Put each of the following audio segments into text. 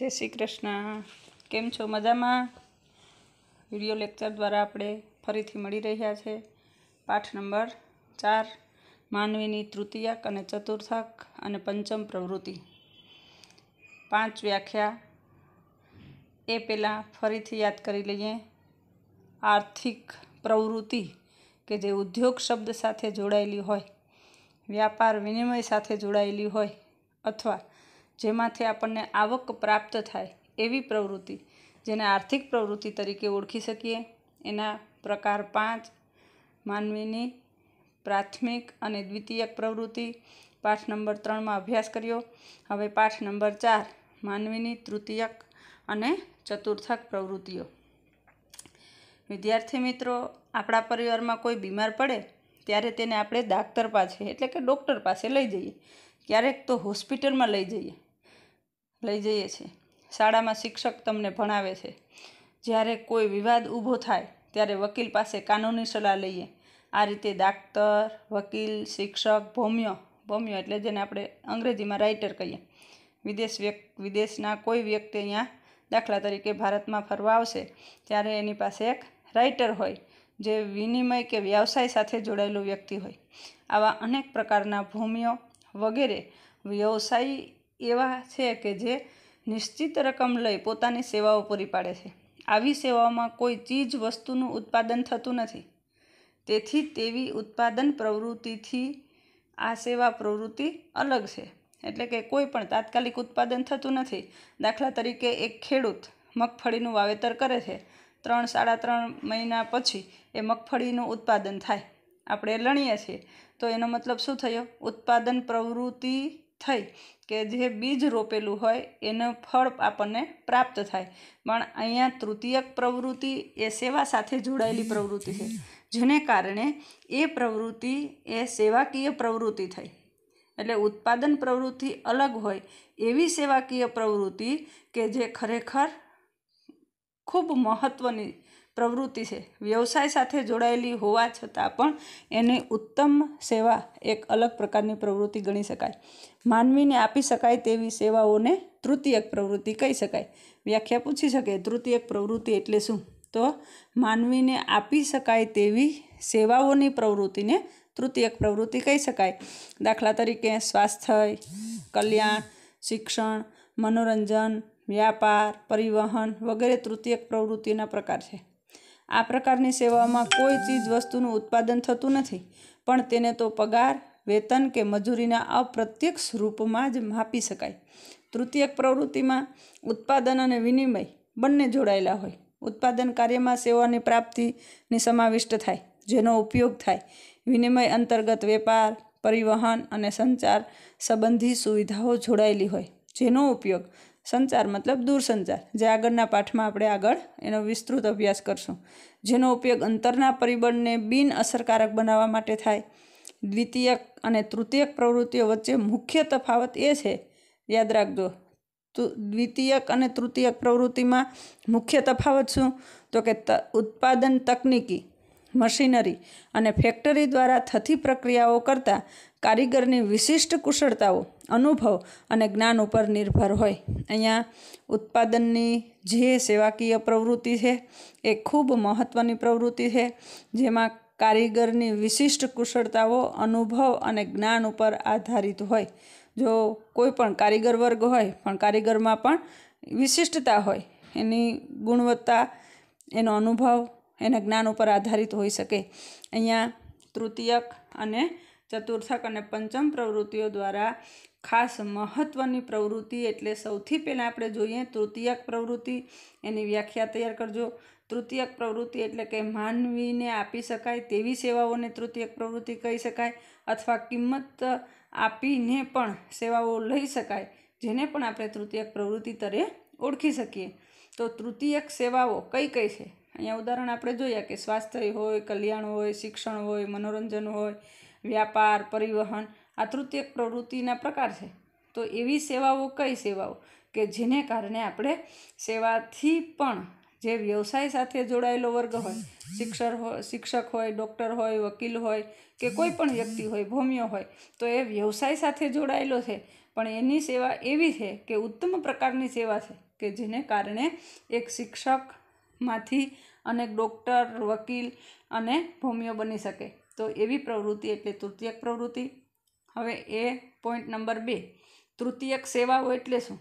જય શ્રી કૃષ્ણ કેમ છો મજામાં વિડીયો લેક્ચર દ્વારા આપણે ફરીથી મળી રહ્યા છે પાઠ નંબર ચાર માનવીની તૃતીયક અને ચતુર્થક અને પંચમ પ્રવૃત્તિ પાંચ વ્યાખ્યા એ પહેલાં ફરીથી યાદ કરી લઈએ આર્થિક પ્રવૃત્તિ કે જે ઉદ્યોગ શબ્દ સાથે જોડાયેલી હોય વ્યાપાર વિનિમય સાથે જોડાયેલી હોય અથવા જેમાંથી આપણને આવક પ્રાપ્ત થાય એવી પ્રવૃત્તિ જેને આર્થિક પ્રવૃત્તિ તરીકે ઓળખી શકીએ એના પ્રકાર પાંચ માનવીની પ્રાથમિક અને દ્વિતીયક પ્રવૃત્તિ પાઠ નંબર ત્રણમાં અભ્યાસ કર્યો હવે પાઠ નંબર ચાર માનવીની તૃતીયક અને ચતુર્થક પ્રવૃત્તિઓ વિદ્યાર્થી મિત્રો આપણા પરિવારમાં કોઈ બીમાર પડે ત્યારે તેને આપણે ડાક્ટર પાસે એટલે કે ડૉક્ટર પાસે લઈ જઈએ ક્યારેક તો હોસ્પિટલમાં લઈ જઈએ લઈ જઈએ છીએ શાળામાં શિક્ષક તમને ભણાવે છે જ્યારે કોઈ વિવાદ ઊભો થાય ત્યારે વકીલ પાસે કાનૂની સલાહ લઈએ આ રીતે ડાક્ટર વકીલ શિક્ષક ભૌમ્ય ભૌમ્ય એટલે જેને આપણે અંગ્રેજીમાં રાઇટર કહીએ વિદેશ વ્યક્ત વિદેશના કોઈ વ્યક્તિ અહીંયા દાખલા તરીકે ભારતમાં ફરવા આવશે ત્યારે એની પાસે એક રાઇટર હોય જે વિનિમય કે વ્યવસાય સાથે જોડાયેલું વ્યક્તિ હોય આવા અનેક પ્રકારના ભૂમિઓ વગેરે વ્યવસાય એવા છે કે જે નિશ્ચિત રકમ લઈ પોતાની સેવાઓ પૂરી પાડે છે આવી સેવાઓમાં કોઈ ચીજ વસ્તુનું ઉત્પાદન થતું નથી તેથી તેવી ઉત્પાદન પ્રવૃત્તિથી આ સેવા પ્રવૃત્તિ અલગ છે એટલે કે કોઈ પણ તાત્કાલિક ઉત્પાદન થતું નથી દાખલા તરીકે એક ખેડૂત મગફળીનું વાવેતર કરે છે ત્રણ સાડા ત્રણ મહિના પછી એ મગફળીનું ઉત્પાદન થાય આપણે લણીએ છીએ તો એનો મતલબ શું થયો ઉત્પાદન પ્રવૃત્તિ થઈ કે જે બીજ રોપેલું હોય એનું ફળ આપણને પ્રાપ્ત થાય પણ અહીંયા તૃતીયક પ્રવૃત્તિ એ સેવા સાથે જોડાયેલી પ્રવૃત્તિ છે જેને કારણે એ પ્રવૃત્તિ એ સેવાકીય પ્રવૃત્તિ થઈ એટલે ઉત્પાદન પ્રવૃત્તિ અલગ હોય એવી સેવાકીય પ્રવૃત્તિ કે જે ખરેખર ખૂબ મહત્ત્વની પ્રવૃત્તિ છે વ્યવસાય સાથે જોડાયેલી હોવા છતાં પણ એની ઉત્તમ સેવા એક અલગ પ્રકારની પ્રવૃત્તિ ગણી શકાય માનવીને આપી શકાય તેવી સેવાઓને તૃતીયક પ્રવૃત્તિ કહી શકાય વ્યાખ્યા પૂછી શકે તૃતીયક પ્રવૃત્તિ એટલે શું તો માનવીને આપી શકાય તેવી સેવાઓની પ્રવૃત્તિને તૃતીયક પ્રવૃત્તિ કહી શકાય દાખલા તરીકે સ્વાસ્થ્ય કલ્યાણ શિક્ષણ મનોરંજન વ્યાપાર પરિવહન વગેરે તૃતીયક પ્રવૃત્તિના પ્રકાર છે આ પ્રકારની સેવાઓમાં કોઈ ચીજ વસ્તુનું ઉત્પાદન થતું નથી પણ તેને તો પગાર વેતન કે મજૂરીના અપ્રત્યક્ષ રૂપમાં જ માપી શકાય તૃતીયક પ્રવૃત્તિમાં ઉત્પાદન અને વિનિમય બંને જોડાયેલા હોય ઉત્પાદન કાર્યમાં સેવાની પ્રાપ્તિની સમાવિષ્ટ થાય જેનો ઉપયોગ થાય વિનિમય અંતર્ગત વેપાર પરિવહન અને સંચાર સંબંધી સુવિધાઓ જોડાયેલી હોય જેનો ઉપયોગ સંચાર મતલબ દૂરસંચાર જે આગળના પાઠમાં આપણે આગળ એનો વિસ્તૃત અભ્યાસ કરશું જેનો ઉપયોગ અંતરના પરિબળને બિન અસરકારક બનાવવા માટે થાય દ્વિતીયક અને તૃતીયક પ્રવૃત્તિઓ વચ્ચે મુખ્ય તફાવત એ છે યાદ રાખજો દ્વિતીયક અને તૃતીયક પ્રવૃત્તિમાં મુખ્ય તફાવત શું તો કે ઉત્પાદન તકનિકી મશીનરી અને ફેક્ટરી દ્વારા થતી પ્રક્રિયાઓ કરતાં કારીગરની વિશિષ્ટ કુશળતાઓ અનુભવ અને જ્ઞાન ઉપર નિર્ભર હોય અહીંયા ઉત્પાદનની જે સેવાકીય પ્રવૃત્તિ છે એ ખૂબ મહત્ત્વની પ્રવૃત્તિ છે જેમાં કારીગરની વિશિષ્ટ કુશળતાઓ અનુભવ અને જ્ઞાન ઉપર આધારિત હોય જો કોઈ પણ કારીગર વર્ગ હોય પણ કારીગરમાં પણ વિશિષ્ટતા હોય એની ગુણવત્તા એનો અનુભવ એના જ્ઞાન ઉપર આધારિત હોઈ શકે અહીંયા તૃતીયક અને ચતુર્થક અને પંચમ પ્રવૃત્તિઓ દ્વારા ખાસ મહત્ત્વની પ્રવૃત્તિ એટલે સૌથી પહેલાં આપણે જોઈએ તૃતીયક પ્રવૃત્તિ એની વ્યાખ્યા તૈયાર કરજો તૃતીયક પ્રવૃત્તિ એટલે કે માનવીને આપી શકાય તેવી સેવાઓને તૃતીયક પ્રવૃત્તિ કહી શકાય અથવા કિંમત આપીને પણ સેવાઓ લઈ શકાય જેને પણ આપણે તૃતીયક પ્રવૃત્તિ તરે ઓળખી શકીએ તો તૃતીયક સેવાઓ કઈ કઈ છે અહીંયા ઉદાહરણ આપણે જોઈએ કે સ્વાસ્થ્ય હોય કલ્યાણ હોય શિક્ષણ હોય મનોરંજન હોય વ્યાપાર પરિવહન આ તૃતીયક પ્રવૃત્તિના પ્રકાર છે તો એવી સેવાઓ કઈ સેવાઓ કે જેને કારણે આપણે સેવાથી પણ જે વ્યવસાય સાથે જોડાયેલો વર્ગ હોય શિક્ષક શિક્ષક હોય ડૉક્ટર હોય વકીલ હોય કે કોઈ પણ વ્યક્તિ હોય ભૌમ્યો હોય તો એ વ્યવસાય સાથે જોડાયેલો છે પણ એની સેવા એવી છે કે ઉત્તમ પ્રકારની સેવા છે કે જેને કારણે એક શિક્ષકમાંથી અનેક ડૉક્ટર વકીલ અને ભૌમ્યો બની શકે તો એવી પ્રવૃત્તિ એટલે તૃતીયક પ્રવૃત્તિ હવે એ પોઈન્ટ નંબર બે તૃતીયક સેવાઓ એટલે શું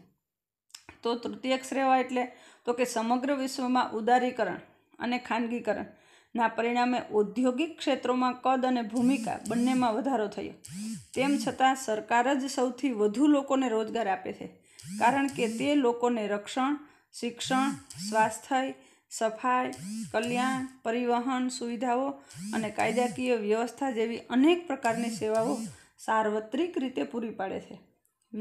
તો તૃતીયક શ્રેવા એટલે તો કે સમગ્ર વિશ્વમાં ઉદારીકરણ અને ખાનગીકરણના પરિણામે ઔદ્યોગિક ક્ષેત્રોમાં કદ અને ભૂમિકા બંનેમાં વધારો થયો તેમ છતાં સરકાર જ સૌથી વધુ લોકોને રોજગાર આપે છે કારણ કે તે લોકોને રક્ષણ શિક્ષણ સ્વાસ્થ્ય સફાઈ કલ્યાણ પરિવહન સુવિધાઓ અને કાયદાકીય વ્યવસ્થા જેવી અનેક પ્રકારની સેવાઓ સાર્વત્રિક રીતે પૂરી પાડે છે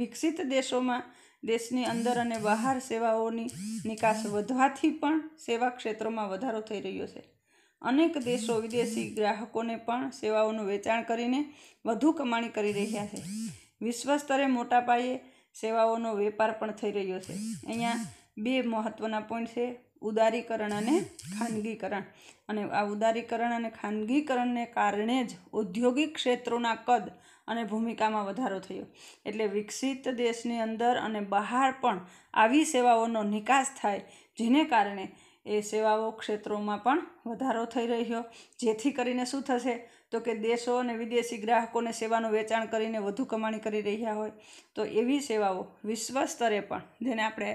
વિકસિત દેશોમાં દેશની અંદર અને બહાર સેવાઓની નિકાસ વધવાથી પણ સેવા ક્ષેત્રોમાં વધારો થઈ રહ્યો છે અનેક દેશો વિદેશી ગ્રાહકોને પણ સેવાઓનું વેચાણ કરીને વધુ કમાણી કરી રહ્યા છે વિશ્વ સ્તરે મોટા પાયે સેવાઓનો વેપાર પણ થઈ રહ્યો છે અહીંયા બે મહત્ત્વના પોઈન્ટ છે ઉદારીકરણ અને ખાનગીકરણ અને આ ઉદારીકરણ અને ખાનગીકરણને કારણે જ ઔદ્યોગિક ક્ષેત્રોના કદ અને ભૂમિકામાં વધારો થયો એટલે વિકસિત દેશની અંદર અને બહાર પણ આવી સેવાઓનો નિકાસ થાય જેને કારણે એ સેવાઓ ક્ષેત્રોમાં પણ વધારો થઈ રહ્યો જેથી કરીને શું થશે તો કે દેશો અને વિદેશી ગ્રાહકોને સેવાનું વેચાણ કરીને વધુ કમાણી કરી રહ્યા હોય તો એવી સેવાઓ વિશ્વ સ્તરે પણ જેને આપણે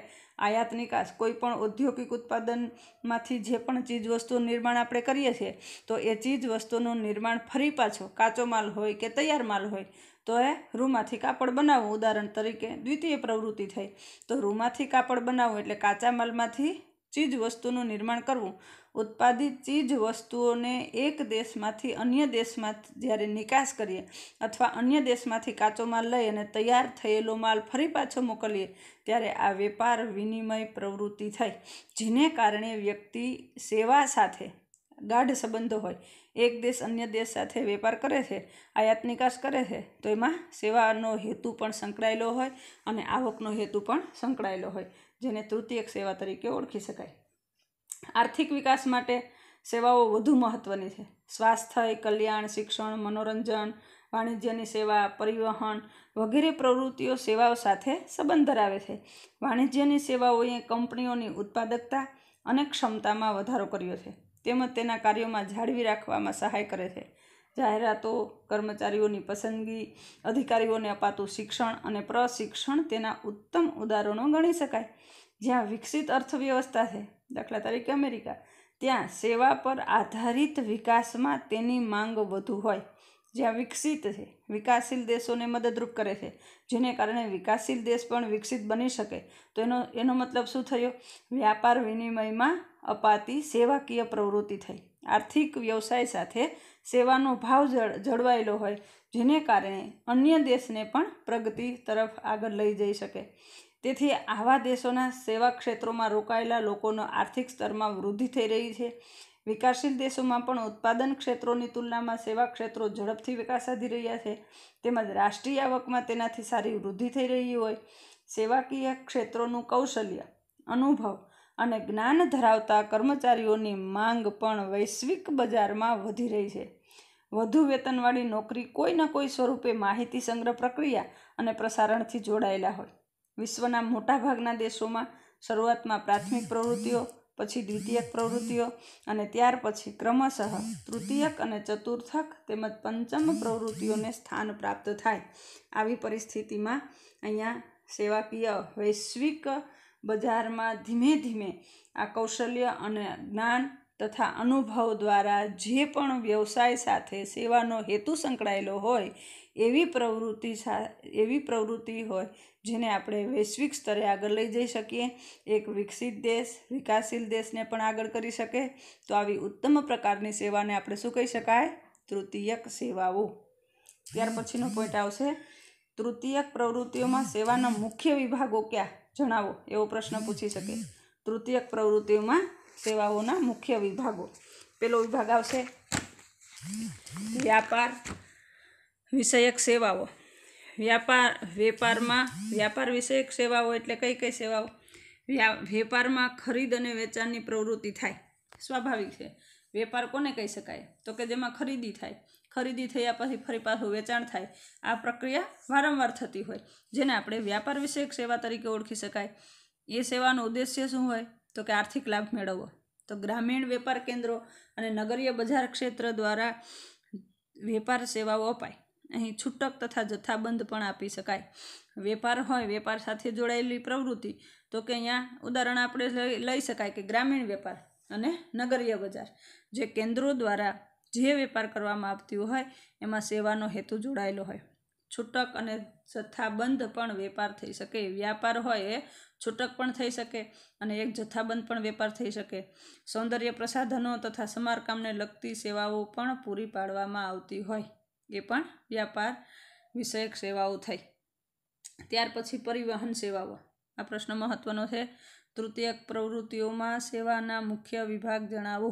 આયાત નિકાસ કોઈ પણ ઔદ્યોગિક ઉત્પાદનમાંથી જે પણ ચીજવસ્તુનું નિર્માણ આપણે કરીએ છીએ તો એ ચીજવસ્તુનું નિર્માણ ફરી પાછો કાચો માલ હોય કે તૈયાર માલ હોય તો એ રૂમાંથી કાપડ બનાવવું ઉદાહરણ તરીકે દ્વિતીય પ્રવૃત્તિ થઈ તો રૂમાંથી કાપડ બનાવવું એટલે કાચા માલમાંથી ચીજ વસ્તુનું નિર્માણ કરવું ઉત્પાદિત ચીજ વસ્તુઓને એક દેશમાંથી અન્ય દેશમાં જ્યારે નિકાસ કરીએ અથવા અન્ય દેશમાંથી કાચો માલ લઈ અને તૈયાર થયેલો માલ ફરી પાછો મોકલીએ ત્યારે આ વેપાર વિનિમય પ્રવૃત્તિ થાય જેને કારણે વ્યક્તિ સેવા સાથે ગાઢ સંબંધો હોય એક દેશ અન્ય દેશ સાથે વેપાર કરે છે આયાત નિકાસ કરે છે તો એમાં સેવાનો હેતુ પણ સંકળાયેલો હોય અને આવકનો હેતુ પણ સંકળાયેલો હોય જેને તૃતીયક સેવા તરીકે ઓળખી શકાય આર્થિક વિકાસ માટે સેવાઓ વધુ મહત્ત્વની છે સ્વાસ્થ્ય કલ્યાણ શિક્ષણ મનોરંજન વાણિજ્યની સેવા પરિવહન વગેરે પ્રવૃત્તિઓ સેવાઓ સાથે સંબંધ ધરાવે છે વાણિજ્યની સેવાઓએ કંપનીઓની ઉત્પાદકતા અને ક્ષમતામાં વધારો કર્યો છે તેમજ તેના કાર્યોમાં જાળવી રાખવામાં સહાય કરે છે જાહેરાતો કર્મચારીઓની પસંદગી અધિકારીઓને અપાતું શિક્ષણ અને પ્રશિક્ષણ તેના ઉત્તમ ઉદાહરણો ગણી શકાય જ્યાં વિકસિત અર્થવ્યવસ્થા છે દાખલા તરીકે અમેરિકા ત્યાં સેવા પર આધારિત વિકાસમાં તેની માંગ વધુ હોય જ્યાં વિકસિત છે વિકાસશીલ દેશોને મદદરૂપ કરે છે જેને કારણે વિકાસશીલ દેશ પણ વિકસિત બની શકે તો એનો એનો મતલબ શું થયો વ્યાપાર વિનિમયમાં અપાતી સેવાકીય પ્રવૃત્તિ થઈ આર્થિક વ્યવસાય સાથે સેવાનો ભાવ જળવાયેલો હોય જેને કારણે અન્ય દેશને પણ પ્રગતિ તરફ આગળ લઈ જઈ શકે તેથી આવા દેશોના સેવા ક્ષેત્રોમાં રોકાયેલા લોકોનો આર્થિક સ્તરમાં વૃદ્ધિ થઈ રહી છે વિકાસશીલ દેશોમાં પણ ઉત્પાદન ક્ષેત્રોની તુલનામાં સેવા ક્ષેત્રો ઝડપથી વિકાસ સાધી રહ્યા છે તેમજ રાષ્ટ્રીય આવકમાં તેનાથી સારી વૃદ્ધિ થઈ રહી હોય સેવાકીય ક્ષેત્રોનું કૌશલ્ય અનુભવ અને જ્ઞાન ધરાવતા કર્મચારીઓની માંગ પણ વૈશ્વિક બજારમાં વધી રહી છે વધુ વેતનવાળી નોકરી કોઈના કોઈ સ્વરૂપે માહિતી સંગ્રહ પ્રક્રિયા અને પ્રસારણથી જોડાયેલા હોય વિશ્વના મોટાભાગના દેશોમાં શરૂઆતમાં પ્રાથમિક પ્રવૃત્તિઓ પછી દ્વિતીયક પ્રવૃત્તિઓ અને ત્યાર પછી ક્રમશઃ તૃતીયક અને ચતુર્થક તેમજ પંચમ પ્રવૃત્તિઓને સ્થાન પ્રાપ્ત થાય આવી પરિસ્થિતિમાં અહીંયા સેવાકીય વૈશ્વિક બજારમાં ધીમે ધીમે આ કૌશલ્ય અને જ્ઞાન તથા અનુભવ દ્વારા જે પણ વ્યવસાય સાથે સેવાનો હેતુ સંકળાયેલો હોય એવી પ્રવૃત્તિ સા એવી પ્રવૃત્તિ હોય જેને આપણે વૈશ્વિક સ્તરે આગળ લઈ જઈ શકીએ એક વિકસિત દેશ વિકાસશીલ દેશને પણ આગળ કરી શકે તો આવી ઉત્તમ પ્રકારની સેવાને આપણે શું કહી શકાય તૃતીયક સેવાઓ ત્યાર પછીનો પોઈન્ટ આવશે તૃતીયક પ્રવૃત્તિઓમાં સેવાના મુખ્ય વિભાગો ક્યાં જણાવો એવો પ્રશ્ન પૂછી શકે તૃતીયક પ્રવૃત્તિઓમાં સેવાઓના મુખ્ય વિભાગો પેલો વિભાગ આવશે વ્યાપાર વિષયક સેવાઓ વ્યાપાર વેપારમાં વ્યાપાર વિષયક સેવાઓ એટલે કઈ કઈ સેવાઓ વેપારમાં ખરીદ અને વેચાણની પ્રવૃત્તિ થાય સ્વાભાવિક છે વેપાર કોને કહી શકાય તો કે જેમાં ખરીદી થાય ખરીદી થયા પછી ફરી પાછું વેચાણ થાય આ પ્રક્રિયા વારંવાર થતી હોય જેને આપણે વ્યાપાર વિષયક સેવા તરીકે ઓળખી શકાય એ સેવાનો ઉદ્દેશ્ય શું હોય તો કે આર્થિક લાભ મેળવવો તો ગ્રામીણ વેપાર કેન્દ્રો અને નગરીય બજાર ક્ષેત્ર દ્વારા વેપાર સેવાઓ અપાય અહીં છૂટક તથા જથ્થાબંધ પણ આપી શકાય વેપાર હોય વેપાર સાથે જોડાયેલી પ્રવૃત્તિ તો કે અહીંયા ઉદાહરણ આપણે લઈ શકાય કે ગ્રામીણ વેપાર અને નગરીય બજાર જે કેન્દ્રો દ્વારા જે વેપાર કરવામાં આવતી હોય એમાં સેવાનો હેતુ જોડાયેલો હોય છૂટક અને જથ્થાબંધ પણ વેપાર થઈ શકે વ્યાપાર હોય એ છૂટક પણ થઈ શકે અને એક જથ્થાબંધ પણ વેપાર થઈ શકે સૌંદર્ય પ્રસાધનો તથા સમારકામને લગતી સેવાઓ પણ પૂરી પાડવામાં આવતી હોય એ પણ વ્યાપાર વિષયક સેવાઓ થઈ ત્યાર પછી પરિવહન સેવાઓ આ પ્રશ્ન મહત્વનો છે તૃતીયક પ્રવૃત્તિઓમાં સેવાના મુખ્ય વિભાગ જણાવો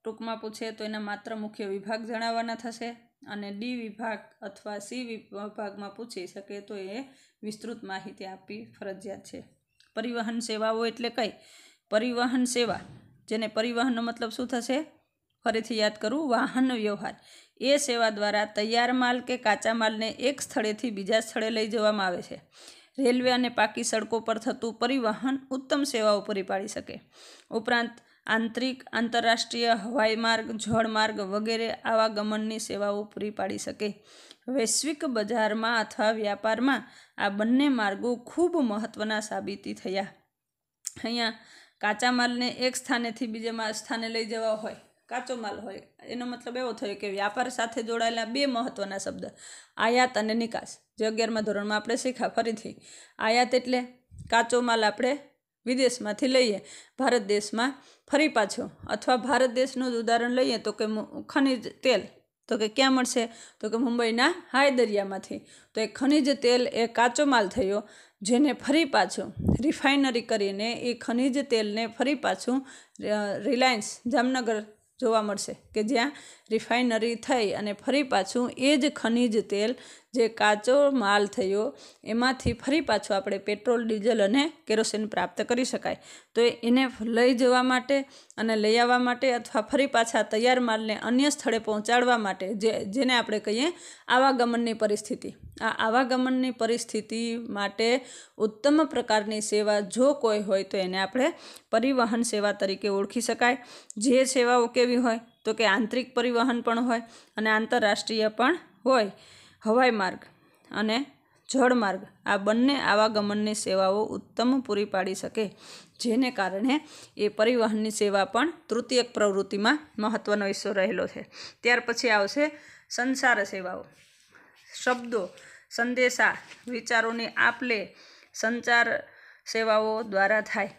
ટૂંકમાં પૂછે તો એના માત્ર મુખ્ય વિભાગ જણાવવાના થશે અને ડી વિભાગ અથવા સી વિભાગમાં પૂછી શકે તો એ વિસ્તૃત માહિતી આપવી ફરજિયાત છે પરિવહન સેવાઓ એટલે કઈ પરિવહન સેવા જેને પરિવહનનો મતલબ શું થશે ફરીથી યાદ કરું વાહન વ્યવહાર એ સેવા દ્વારા તૈયાર માલ કે કાચા માલને એક સ્થળેથી બીજા સ્થળે લઈ જવામાં આવે છે રેલવે અને પાકી સડકો પર થતું પરિવહન ઉત્તમ સેવાઓ પૂરી પાડી શકે ઉપરાંત આંતરિક આંતરરાષ્ટ્રીય હવાઈ માર્ગ જળમાર્ગ વગેરે આવા ગમનની સેવાઓ પૂરી પાડી શકે વૈશ્વિક બજારમાં અથવા વ્યાપારમાં આ બંને માર્ગો ખૂબ મહત્ત્વના સાબિતી થયા અહીંયા કાચા માલને એક સ્થાનેથી બીજે સ્થાને લઈ જવા હોય કાચો માલ હોય એનો મતલબ એવો થયો કે વ્યાપાર સાથે જોડાયેલા બે મહત્ત્વના શબ્દ આયાત અને નિકાસ જે અગિયારમાં ધોરણમાં આપણે શીખ્યા ફરીથી આયાત એટલે કાચો માલ આપણે વિદેશમાંથી લઈએ ભારત દેશમાં ફરી પાછું અથવા ભારત દેશનું જ ઉદાહરણ લઈએ તો કે ખનિજ તેલ તો કે ક્યાં મળશે તો કે મુંબઈના હાય દરિયામાંથી તો એ ખનિજ તેલ એ કાચો માલ થયો જેને ફરી પાછું રિફાઇનરી કરીને એ ખનિજ તેલને ફરી પાછું રિલાયન્સ જામનગર જોવા મળશે કે જ્યાં રિફાઇનરી થઈ અને ફરી પાછું એ જ ખનિજ તેલ જે કાચો માલ થયો એમાંથી ફરી પાછું આપણે પેટ્રોલ ડીઝલ અને કેરોસીન પ્રાપ્ત કરી શકાય તો એને લઈ જવા માટે અને લઈ આવવા માટે અથવા ફરી પાછા તૈયાર માલને અન્ય સ્થળે પહોંચાડવા માટે જે જેને આપણે કહીએ આવાગમનની પરિસ્થિતિ આ આવાગમનની પરિસ્થિતિ માટે ઉત્તમ પ્રકારની સેવા જો કોઈ હોય તો એને આપણે પરિવહન સેવા તરીકે ઓળખી શકાય જે સેવાઓ કેવી હોય તો કે આંતરિક પરિવહન પણ હોય અને આંતરરાષ્ટ્રીય પણ હોય હવાઈ માર્ગ અને જળ માર્ગ આ બંને આવાગમનની સેવાઓ ઉત્તમ પૂરી પાડી શકે જેને કારણે એ પરિવહનની સેવા પણ તૃતીયક પ્રવૃત્તિમાં મહત્ત્વનો હિસ્સો રહેલો છે ત્યાર પછી આવશે સંસાર સેવાઓ શબ્દો સંદેશા વિચારોની આપ લે સંચાર સેવાઓ દ્વારા થાય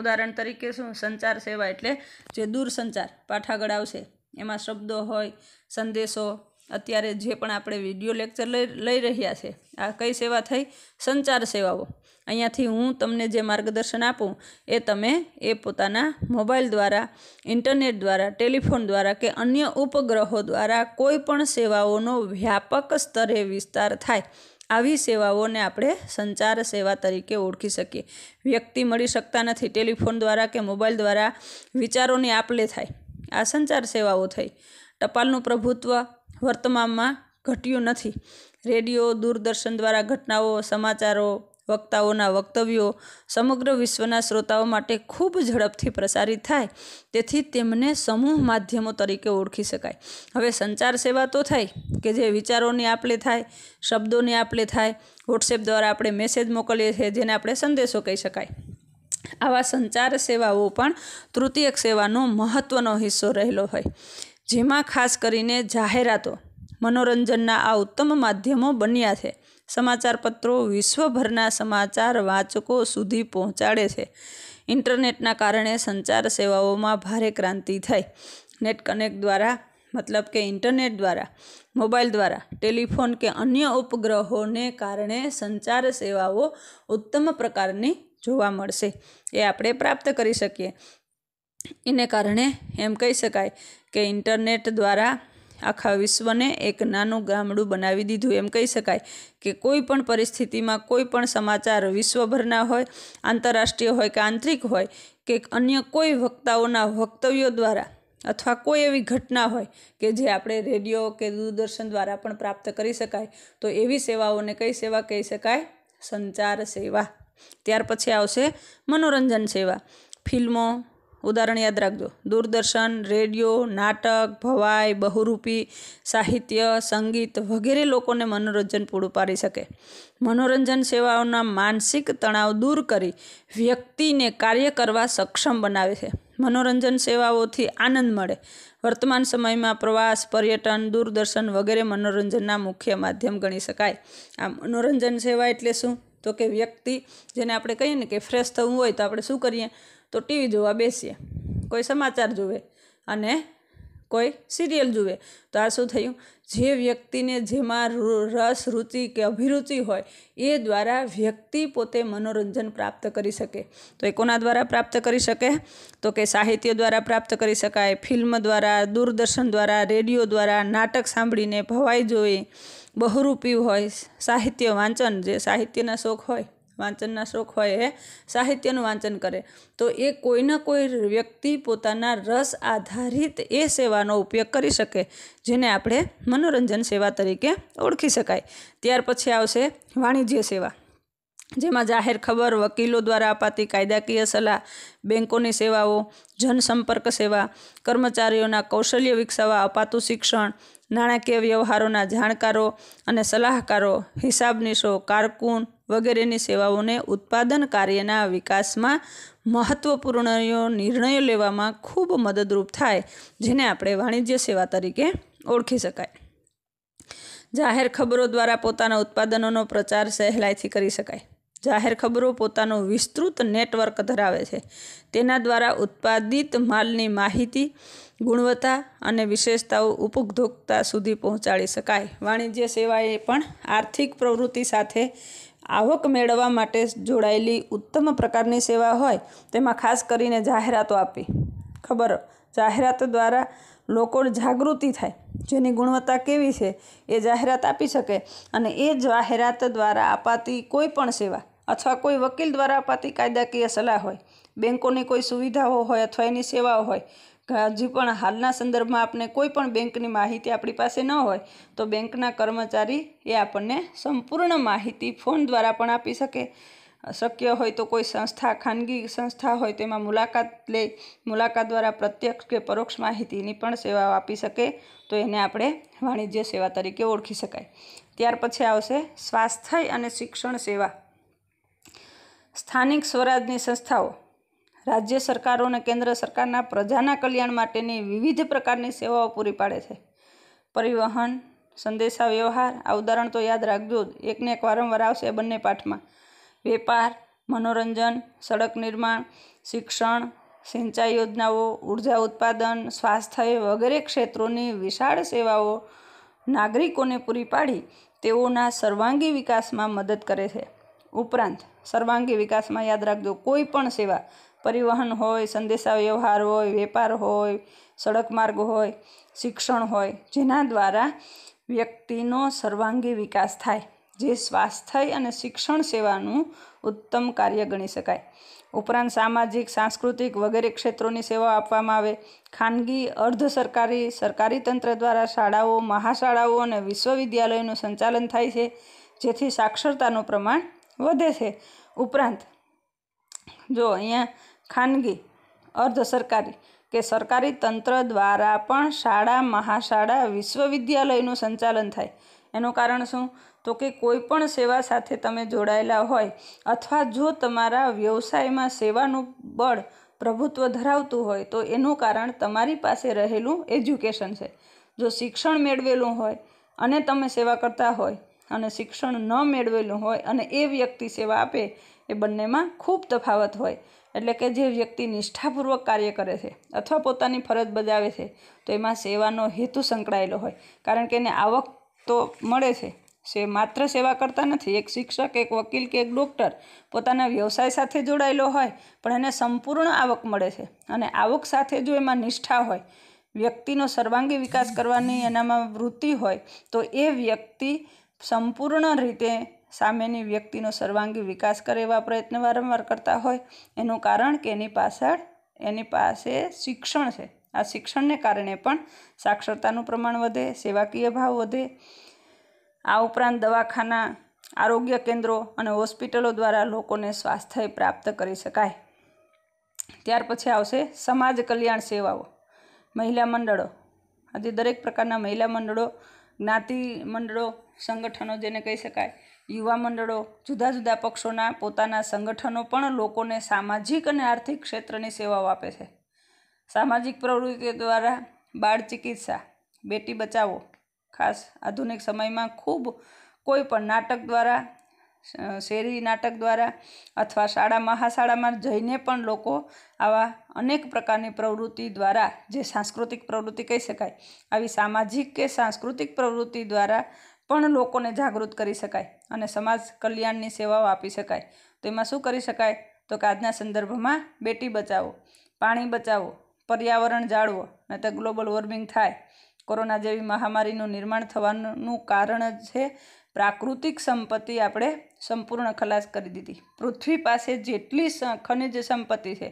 ઉદાહરણ તરીકે શું સંચાર સેવા એટલે જે દૂર સંચાર પાઠાગળ આવશે એમાં શબ્દો હોય સંદેશો અત્યારે જે પણ આપણે વિડીયો લેક્ચર લઈ લઈ રહ્યા છે આ કઈ સેવા થઈ સંચાર સેવાઓ અહીંયાથી હું તમને જે માર્ગદર્શન આપું એ તમે એ પોતાના મોબાઈલ દ્વારા ઇન્ટરનેટ દ્વારા ટેલિફોન દ્વારા કે અન્ય ઉપગ્રહો દ્વારા કોઈ પણ સેવાઓનો વ્યાપક સ્તરે વિસ્તાર થાય આવી સેવાઓને આપણે સંચાર સેવા તરીકે ઓળખી શકીએ વ્યક્તિ મળી શકતા નથી ટેલિફોન દ્વારા કે મોબાઈલ દ્વારા વિચારોની આપલે થાય આ સંચાર સેવાઓ થઈ ટપાલનું પ્રભુત્વ વર્તમાનમાં ઘટ્યું નથી રેડિયો દૂરદર્શન દ્વારા ઘટનાઓ સમાચારો વક્તાઓના વક્તવ્યો સમગ્ર વિશ્વના શ્રોતાઓ માટે ખૂબ ઝડપથી પ્રસારિત થાય તેથી તેમને સમૂહ માધ્યમો તરીકે ઓળખી શકાય હવે સંચાર સેવા તો થાય કે જે વિચારોની આપલે થાય શબ્દોની આપલે થાય વોટ્સએપ દ્વારા આપણે મેસેજ મોકલીએ છીએ જેને આપણે સંદેશો કહી શકાય આવા સંચાર સેવાઓ પણ તૃતીયક સેવાનો મહત્ત્વનો હિસ્સો રહેલો હોય જેમાં ખાસ કરીને જાહેરાતો મનોરંજનના આ ઉત્તમ માધ્યમો બન્યા છે સમાચારપત્રો વિશ્વભરના સમાચાર વાચકો સુધી પહોંચાડે છે ઇન્ટરનેટના કારણે સંચાર સેવાઓમાં ભારે ક્રાંતિ થઈ નેટ કનેક્ટ દ્વારા મતલબ કે ઇન્ટરનેટ દ્વારા મોબાઈલ દ્વારા ટેલિફોન કે અન્ય ઉપગ્રહોને કારણે સંચાર સેવાઓ ઉત્તમ પ્રકારની જોવા મળશે એ આપણે પ્રાપ્ત કરી શકીએ એને કારણે એમ કહી શકાય કે ઇન્ટરનેટ દ્વારા આખા વિશ્વને એક નાનું ગામડું બનાવી દીધું એમ કહી શકાય કે કોઈ પણ પરિસ્થિતિમાં કોઈ પણ સમાચાર વિશ્વભરના હોય આંતરરાષ્ટ્રીય હોય કે આંતરિક હોય કે અન્ય કોઈ વક્તાઓના વક્તવ્યો દ્વારા અથવા કોઈ એવી ઘટના હોય કે જે આપણે રેડિયો કે દૂરદર્શન દ્વારા પણ પ્રાપ્ત કરી શકાય તો એવી સેવાઓને કઈ સેવા કહી શકાય સંચાર સેવા ત્યાર પછી આવશે મનોરંજન સેવા ફિલ્મો ઉદાહરણ યાદ રાખજો દૂરદર્શન રેડિયો નાટક ભવાઈ બહુરૂપી સાહિત્ય સંગીત વગેરે લોકોને મનોરંજન પૂરું પાડી શકે મનોરંજન સેવાઓના માનસિક તણાવ દૂર કરી વ્યક્તિને કાર્ય કરવા સક્ષમ બનાવે છે મનોરંજન સેવાઓથી આનંદ મળે વર્તમાન સમયમાં પ્રવાસ પર્યટન દૂરદર્શન વગેરે મનોરંજનના મુખ્ય માધ્યમ ગણી શકાય આ મનોરંજન સેવા એટલે શું તો કે વ્યક્તિ જેને આપણે કહીએ ને કે ફ્રેશ થવું હોય તો આપણે શું કરીએ તો ટીવી જોવા બેસીએ કોઈ સમાચાર જુએ અને કોઈ સિરિયલ જુએ તો આ શું થયું જે વ્યક્તિને જેમાં રસ રુચિ કે અભિરુચિ હોય એ દ્વારા વ્યક્તિ પોતે મનોરંજન પ્રાપ્ત કરી શકે તો એ કોના દ્વારા પ્રાપ્ત કરી શકે તો કે સાહિત્ય દ્વારા પ્રાપ્ત કરી શકાય ફિલ્મ દ્વારા દૂરદર્શન દ્વારા રેડિયો દ્વારા નાટક સાંભળીને ભવાઈ જોઈ બહુરૂપી હોય સાહિત્ય વાંચન જે સાહિત્યના શોખ હોય વાંચનના શોખ હોય એ સાહિત્યનું વાંચન કરે તો એ કોઈના કોઈ વ્યક્તિ પોતાના રસ આધારિત એ સેવાનો ઉપયોગ કરી શકે જેને આપણે મનોરંજન સેવા તરીકે ઓળખી શકાય ત્યાર પછી આવશે વાણિજ્ય સેવા જેમાં જાહેર ખબર વકીલો દ્વારા અપાતી કાયદાકીય સલાહ બેંકોની સેવાઓ જનસંપર્ક સેવા કર્મચારીઓના કૌશલ્ય વિકસાવવા અપાતું શિક્ષણ નાણાકીય વ્યવહારોના જાણકારો અને સલાહકારો હિસાબનીશો કારકુન વગેરેની સેવાઓને ઉત્પાદન કાર્યના વિકાસમાં મહત્ત્વપૂર્ણ નિર્ણયો લેવામાં ખૂબ મદદરૂપ થાય જેને આપણે વાણિજ્ય સેવા તરીકે ઓળખી શકાય જાહેર ખબરો દ્વારા પોતાના ઉત્પાદનોનો પ્રચાર સહેલાઈથી કરી શકાય જાહેર ખબરો પોતાનું વિસ્તૃત નેટવર્ક ધરાવે છે તેના દ્વારા ઉત્પાદિત માલની માહિતી ગુણવત્તા અને વિશેષતાઓ ઉપભોક્તા સુધી પહોંચાડી શકાય વાણિજ્ય સેવાએ પણ આર્થિક પ્રવૃત્તિ સાથે આવક મેળવવા માટે જોડાયેલી ઉત્તમ પ્રકારની સેવા હોય તેમાં ખાસ કરીને જાહેરાતો આપી ખબર જાહેરાત દ્વારા લોકો જાગૃતિ થાય જેની ગુણવત્તા કેવી છે એ જાહેરાત આપી શકે અને એ જાહેરાત દ્વારા અપાતી કોઈ પણ સેવા અથવા કોઈ વકીલ દ્વારા અપાતી કાયદાકીય સલાહ હોય બેન્કોની કોઈ સુવિધાઓ હોય અથવા એની સેવાઓ હોય હજી પણ હાલના સંદર્ભમાં આપણે કોઈ પણ બેંકની માહિતી આપણી પાસે ન હોય તો બેંકના કર્મચારી એ આપણને સંપૂર્ણ માહિતી ફોન દ્વારા પણ આપી શકે શક્ય હોય તો કોઈ સંસ્થા ખાનગી સંસ્થા હોય તેમાં મુલાકાત લે મુલાકાત દ્વારા પ્રત્યક્ષ કે પરોક્ષ માહિતીની પણ સેવાઓ આપી શકે તો એને આપણે વાણિજ્ય સેવા તરીકે ઓળખી શકાય ત્યાર પછી આવશે સ્વાસ્થ્ય અને શિક્ષણ સેવા સ્થાનિક સ્વરાજની સંસ્થાઓ રાજ્ય સરકારો અને કેન્દ્ર સરકારના પ્રજાના કલ્યાણ માટેની વિવિધ પ્રકારની સેવાઓ પૂરી પાડે છે પરિવહન સંદેશા વ્યવહાર આ ઉદાહરણ તો યાદ રાખજો જ એકને એક વારંવાર આવશે બંને પાઠમાં વેપાર મનોરંજન સડક નિર્માણ શિક્ષણ સિંચાઈ યોજનાઓ ઉર્જા ઉત્પાદન સ્વાસ્થ્ય વગેરે ક્ષેત્રોની વિશાળ સેવાઓ નાગરિકોને પૂરી પાડી તેઓના સર્વાંગી વિકાસમાં મદદ કરે છે ઉપરાંત સર્વાંગી વિકાસમાં યાદ રાખજો કોઈ પણ સેવા પરિવહન હોય સંદેશાવ્યવહાર હોય વેપાર હોય સડક માર્ગ હોય શિક્ષણ હોય જેના દ્વારા વ્યક્તિનો સર્વાંગી વિકાસ થાય જે સ્વાસ્થ્ય અને શિક્ષણ સેવાનું ઉત્તમ કાર્ય ગણી શકાય ઉપરાંત સામાજિક સાંસ્કૃતિક વગેરે ક્ષેત્રોની સેવાઓ આપવામાં આવે ખાનગી અર્ધ સરકારી સરકારી તંત્ર દ્વારા શાળાઓ મહાશાળાઓ અને વિશ્વવિદ્યાલયોનું સંચાલન થાય છે જેથી સાક્ષરતાનું પ્રમાણ વધે છે ઉપરાંત જો અહીંયા ખાનગી અર્ધ સરકારી કે સરકારી તંત્ર દ્વારા પણ શાળા મહાશાળા વિશ્વવિદ્યાલયનું સંચાલન થાય એનું કારણ શું તો કે કોઈ પણ સેવા સાથે તમે જોડાયેલા હોય અથવા જો તમારા વ્યવસાયમાં સેવાનું બળ પ્રભુત્વ ધરાવતું હોય તો એનું કારણ તમારી પાસે રહેલું એજ્યુકેશન છે જો શિક્ષણ મેળવેલું હોય અને તમે સેવા કરતા હોય અને શિક્ષણ ન મેળવેલું હોય અને એ વ્યક્તિ સેવા આપે એ બંનેમાં ખૂબ તફાવત હોય એટલે કે જે વ્યક્તિ નિષ્ઠાપૂર્વક કાર્ય કરે છે અથવા પોતાની ફરજ બજાવે છે તો એમાં સેવાનો હેતુ સંકળાયેલો હોય કારણ કે એને આવક તો મળે છે સે માત્ર સેવા કરતા નથી એક શિક્ષક એક વકીલ કે એક ડૉક્ટર પોતાના વ્યવસાય સાથે જોડાયેલો હોય પણ એને સંપૂર્ણ આવક મળે છે અને આવક સાથે જો એમાં નિષ્ઠા હોય વ્યક્તિનો સર્વાંગી વિકાસ કરવાની એનામાં વૃત્તિ હોય તો એ વ્યક્તિ સંપૂર્ણ રીતે સામેની વ્યક્તિનો સર્વાંગી વિકાસ કરે એવા પ્રયત્ન વારંવાર કરતા હોય એનું કારણ કે એની પાછળ એની પાસે શિક્ષણ છે આ શિક્ષણને કારણે પણ સાક્ષરતાનું પ્રમાણ વધે સેવાકીય ભાવ વધે આ ઉપરાંત દવાખાના આરોગ્ય કેન્દ્રો અને હોસ્પિટલો દ્વારા લોકોને સ્વાસ્થ્ય પ્રાપ્ત કરી શકાય ત્યાર પછી આવશે સમાજ કલ્યાણ સેવાઓ મહિલા મંડળો આજે દરેક પ્રકારના મહિલા મંડળો જ્ઞાતિ મંડળો સંગઠનો જેને કહી શકાય યુવા મંડળો જુદા જુદા પક્ષોના પોતાના સંગઠનો પણ લોકોને સામાજિક અને આર્થિક ક્ષેત્રની સેવાઓ આપે છે સામાજિક પ્રવૃત્તિઓ દ્વારા બાળ ચિકિત્સા બેટી બચાવો ખાસ આધુનિક સમયમાં ખૂબ કોઈ પણ નાટક દ્વારા શેરી નાટક દ્વારા અથવા શાળા મહાશાળામાં જઈને પણ લોકો આવા અનેક પ્રકારની પ્રવૃત્તિ દ્વારા જે સાંસ્કૃતિક પ્રવૃત્તિ કહી શકાય આવી સામાજિક કે સાંસ્કૃતિક પ્રવૃત્તિ દ્વારા પણ લોકોને જાગૃત કરી શકાય અને સમાજ કલ્યાણની સેવાઓ આપી શકાય તો એમાં શું કરી શકાય તો કે આજના સંદર્ભમાં બેટી બચાવો પાણી બચાવો પર્યાવરણ જાળવો ન તો ગ્લોબલ વોર્મિંગ થાય કોરોના જેવી મહામારીનું નિર્માણ થવાનું કારણ છે પ્રાકૃતિક સંપત્તિ આપણે સંપૂર્ણ ખલાસ કરી દીધી પૃથ્વી પાસે જેટલી ખનિજ સંપત્તિ છે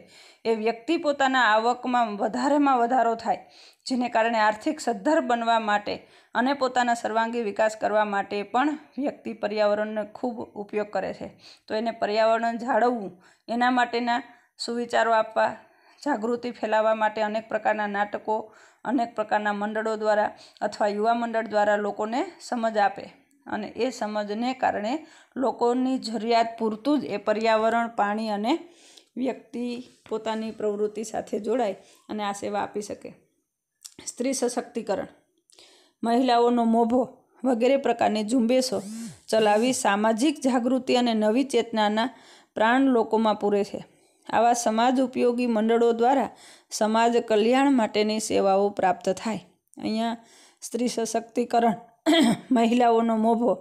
એ વ્યક્તિ પોતાના આવકમાં વધારેમાં વધારો થાય જેને કારણે આર્થિક સદ્ધર બનવા માટે અને પોતાના સર્વાંગી વિકાસ કરવા માટે પણ વ્યક્તિ પર્યાવરણનો ખૂબ ઉપયોગ કરે છે તો એને પર્યાવરણ જાળવવું એના માટેના સુવિચારો આપવા જાગૃતિ ફેલાવવા માટે અનેક પ્રકારના નાટકો અનેક પ્રકારના મંડળો દ્વારા અથવા યુવા મંડળ દ્વારા લોકોને સમજ આપે અને એ સમજને કારણે લોકોની જરૂરિયાત પૂરતું જ એ પર્યાવરણ પાણી અને વ્યક્તિ પોતાની પ્રવૃત્તિ સાથે જોડાય અને આ સેવા આપી શકે સ્ત્રી સશક્તિકરણ મહિલાઓનો મોભો વગેરે પ્રકારની ઝુંબેશો ચલાવી સામાજિક જાગૃતિ અને નવી ચેતનાના પ્રાણ લોકોમાં પૂરે છે આવા સમાજ ઉપયોગી મંડળો દ્વારા સમાજ કલ્યાણ માટેની સેવાઓ પ્રાપ્ત થાય અહીંયા સ્ત્રી સશક્તિકરણ મહિલાઓનો મોભો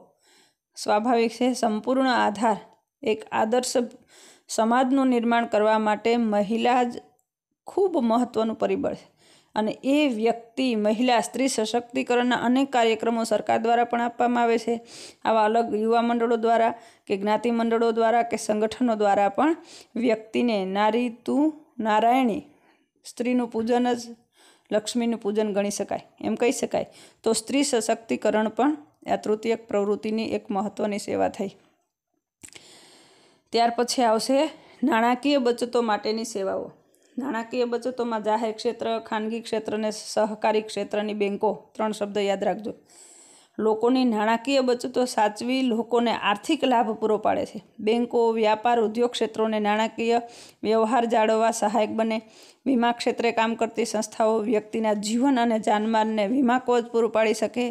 સ્વાભાવિક છે સંપૂર્ણ આધાર એક આદર્શ સમાજનું નિર્માણ કરવા માટે મહિલા જ ખૂબ મહત્ત્વનું પરિબળ છે અને એ વ્યક્તિ મહિલા સ્ત્રી સશક્તિકરણના અનેક કાર્યક્રમો સરકાર દ્વારા પણ આપવામાં આવે છે આવા અલગ યુવા મંડળો દ્વારા કે જ્ઞાતિ મંડળો દ્વારા કે સંગઠનો દ્વારા પણ વ્યક્તિને નારી તું નારાયણી સ્ત્રીનું પૂજન જ લક્ષ્મીનું પૂજન ગણી શકાય એમ કહી શકાય તો સ્ત્રી સશક્તિકરણ પણ આ તૃતીયક પ્રવૃત્તિની એક મહત્ત્વની સેવા થઈ ત્યાર પછી આવશે નાણાકીય બચતો માટેની સેવાઓ નાણાકીય બચતોમાં જાહેર ક્ષેત્ર ખાનગી ક્ષેત્ર અને સહકારી ક્ષેત્રની બેંકો ત્રણ શબ્દ યાદ રાખજો લોકોની નાણાકીય બચતો સાચવી લોકોને આર્થિક લાભ પૂરો પાડે છે બેન્કો વ્યાપાર ઉદ્યોગ ક્ષેત્રોને નાણાકીય વ્યવહાર જાળવવા સહાયક બને વીમા ક્ષેત્રે કામ કરતી સંસ્થાઓ વ્યક્તિના જીવન અને જાનમાલને વીમા કવચ પૂરું પાડી શકે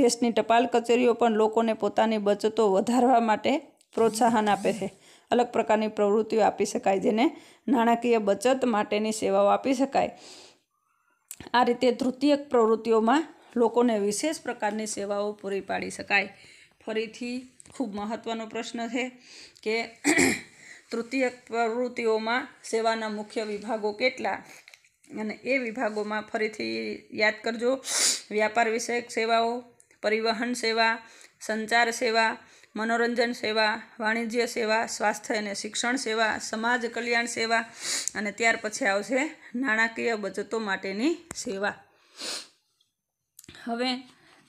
દેશની ટપાલ કચેરીઓ પણ લોકોને પોતાની બચતો વધારવા માટે પ્રોત્સાહન આપે છે અલગ પ્રકારની પ્રવૃત્તિઓ આપી શકાય જેને નાણાકીય બચત માટેની સેવાઓ આપી શકાય આ રીતે તૃતીયક પ્રવૃત્તિઓમાં લોકોને વિશેષ પ્રકારની સેવાઓ પૂરી પાડી શકાય ફરીથી ખૂબ મહત્ત્વનો પ્રશ્ન છે કે તૃતીય પ્રવૃત્તિઓમાં સેવાના મુખ્ય વિભાગો કેટલા અને એ વિભાગોમાં ફરીથી યાદ કરજો વ્યાપાર વિષયક સેવાઓ પરિવહન સેવા સંચાર સેવા મનોરંજન સેવા વાણિજ્ય સેવા સ્વાસ્થ્ય અને શિક્ષણ સેવા સમાજ કલ્યાણ સેવા અને ત્યાર પછી આવશે નાણાકીય બચતો માટેની સેવા હવે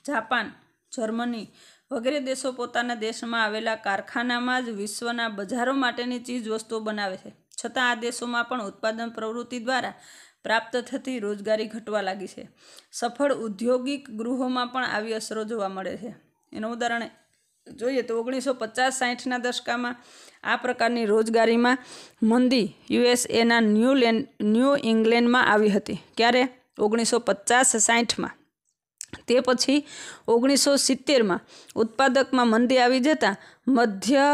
જાપાન જર્મની વગેરે દેશો પોતાના દેશમાં આવેલા કારખાનામાં જ વિશ્વના બજારો માટેની ચીજવસ્તુઓ બનાવે છે છતાં આ દેશોમાં પણ ઉત્પાદન પ્રવૃત્તિ દ્વારા પ્રાપ્ત થતી રોજગારી ઘટવા લાગી છે સફળ ઉદ્યોગિક ગૃહોમાં પણ આવી અસરો જોવા મળે છે એનું ઉદાહરણ જોઈએ તો ઓગણીસો પચાસ સાઠના દશકામાં આ પ્રકારની રોજગારીમાં મંદી યુએસએના લેન્ડ ન્યૂ ઇંગ્લેન્ડમાં આવી હતી ક્યારે ઓગણીસો પચાસ સાઠમાં તે પછી ઓગણીસો સિત્તેરમાં ઉત્પાદકમાં મંદી આવી જતાં મધ્ય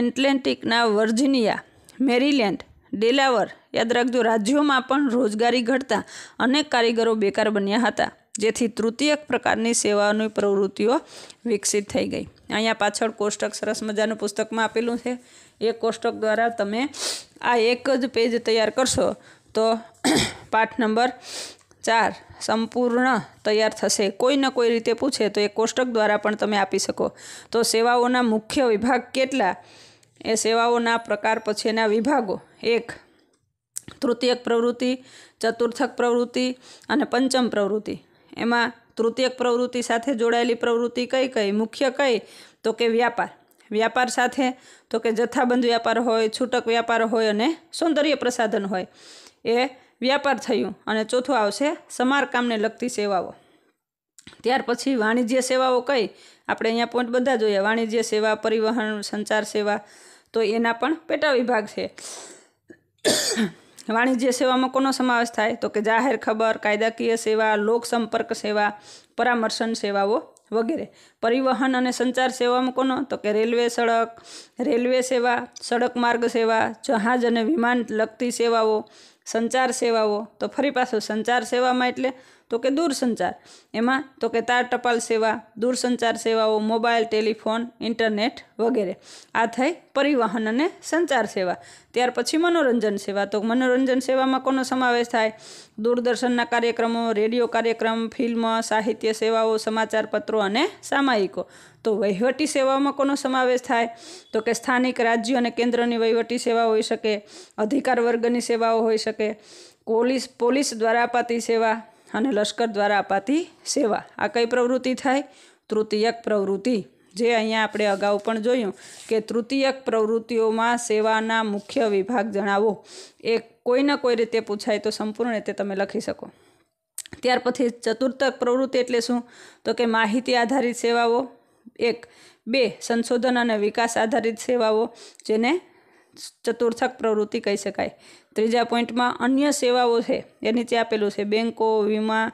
એટલેન્ટિકના વર્જિનિયા મેરીલેન્ડ ડેલાવર યાદ રાખજો રાજ્યોમાં પણ રોજગારી ઘટતા અનેક કારીગરો બેકાર બન્યા હતા જેથી તૃતીયક પ્રકારની સેવાઓની પ્રવૃત્તિઓ વિકસિત થઈ ગઈ અહીંયા પાછળ કોષ્ટક સરસ મજાનું પુસ્તકમાં આપેલું છે એ કોષ્ટક દ્વારા તમે આ એક જ પેજ તૈયાર કરશો તો પાઠ નંબર ચાર સંપૂર્ણ તૈયાર થશે કોઈ ન કોઈ રીતે પૂછે તો એ કોષ્ટક દ્વારા પણ તમે આપી શકો તો સેવાઓના મુખ્ય વિભાગ કેટલા એ સેવાઓના પ્રકાર પછી એના વિભાગો એક તૃતીયક પ્રવૃત્તિ ચતુર્થક પ્રવૃત્તિ અને પંચમ પ્રવૃત્તિ એમાં તૃતીયક પ્રવૃત્તિ સાથે જોડાયેલી પ્રવૃત્તિ કઈ કઈ મુખ્ય કઈ તો કે વ્યાપાર વ્યાપાર સાથે તો કે જથ્થાબંધ વ્યાપાર હોય છૂટક વ્યાપાર હોય અને સૌંદર્ય પ્રસાધન હોય એ વ્યાપાર થયું અને ચોથું આવશે સમારકામને લગતી સેવાઓ ત્યાર પછી વાણિજ્ય સેવાઓ કઈ આપણે અહીંયા પોઈન્ટ બધા જોઈએ વાણિજ્ય સેવા પરિવહન સંચાર સેવા તો એના પણ પેટા વિભાગ છે વાણિજ્ય સેવામાં કોનો સમાવેશ થાય તો કે જાહેર ખબર કાયદાકીય સેવા લોક સંપર્ક સેવા પરામર્શન સેવાઓ વગેરે પરિવહન અને સંચાર સેવામાં કોનો તો કે રેલવે સડક રેલવે સેવા સડક માર્ગ સેવા જહાજ અને વિમાન લગતી સેવાઓ સંચાર સેવાઓ તો ફરી પાછું સંચાર સેવામાં એટલે તો કે દૂરસંચાર એમાં તો કે તાર ટપાલ સેવા દૂરસંચાર સેવાઓ મોબાઈલ ટેલિફોન ઇન્ટરનેટ વગેરે આ થઈ પરિવહન અને સંચાર સેવા ત્યાર પછી મનોરંજન સેવા તો મનોરંજન સેવામાં કોનો સમાવેશ થાય દૂરદર્શનના કાર્યક્રમો રેડિયો કાર્યક્રમ ફિલ્મ સાહિત્ય સેવાઓ સમાચાર પત્રો અને સામાયિકો તો વહીવટી સેવામાં કોનો સમાવેશ થાય તો કે સ્થાનિક રાજ્ય અને કેન્દ્રની વહીવટી સેવા હોઈ શકે અધિકાર વર્ગની સેવાઓ હોઈ શકે પોલીસ પોલીસ દ્વારા અપાતી સેવા અને લશ્કર દ્વારા અપાતી સેવા આ કઈ પ્રવૃત્તિ થાય તૃતીયક પ્રવૃત્તિ જે અહીંયા આપણે અગાઉ પણ જોયું કે તૃતીયક પ્રવૃત્તિઓમાં સેવાના મુખ્ય વિભાગ જણાવો એ કોઈને કોઈ રીતે પૂછાય તો સંપૂર્ણ રીતે તમે લખી શકો ત્યાર પછી ચતુર્થક પ્રવૃત્તિ એટલે શું તો કે માહિતી આધારિત સેવાઓ એક બે સંશોધન અને વિકાસ આધારિત સેવાઓ જેને ચતુર્થક પ્રવૃત્તિ કહી શકાય ત્રીજા પોઈન્ટમાં અન્ય સેવાઓ છે એ નીચે આપેલું છે બેન્કો વીમા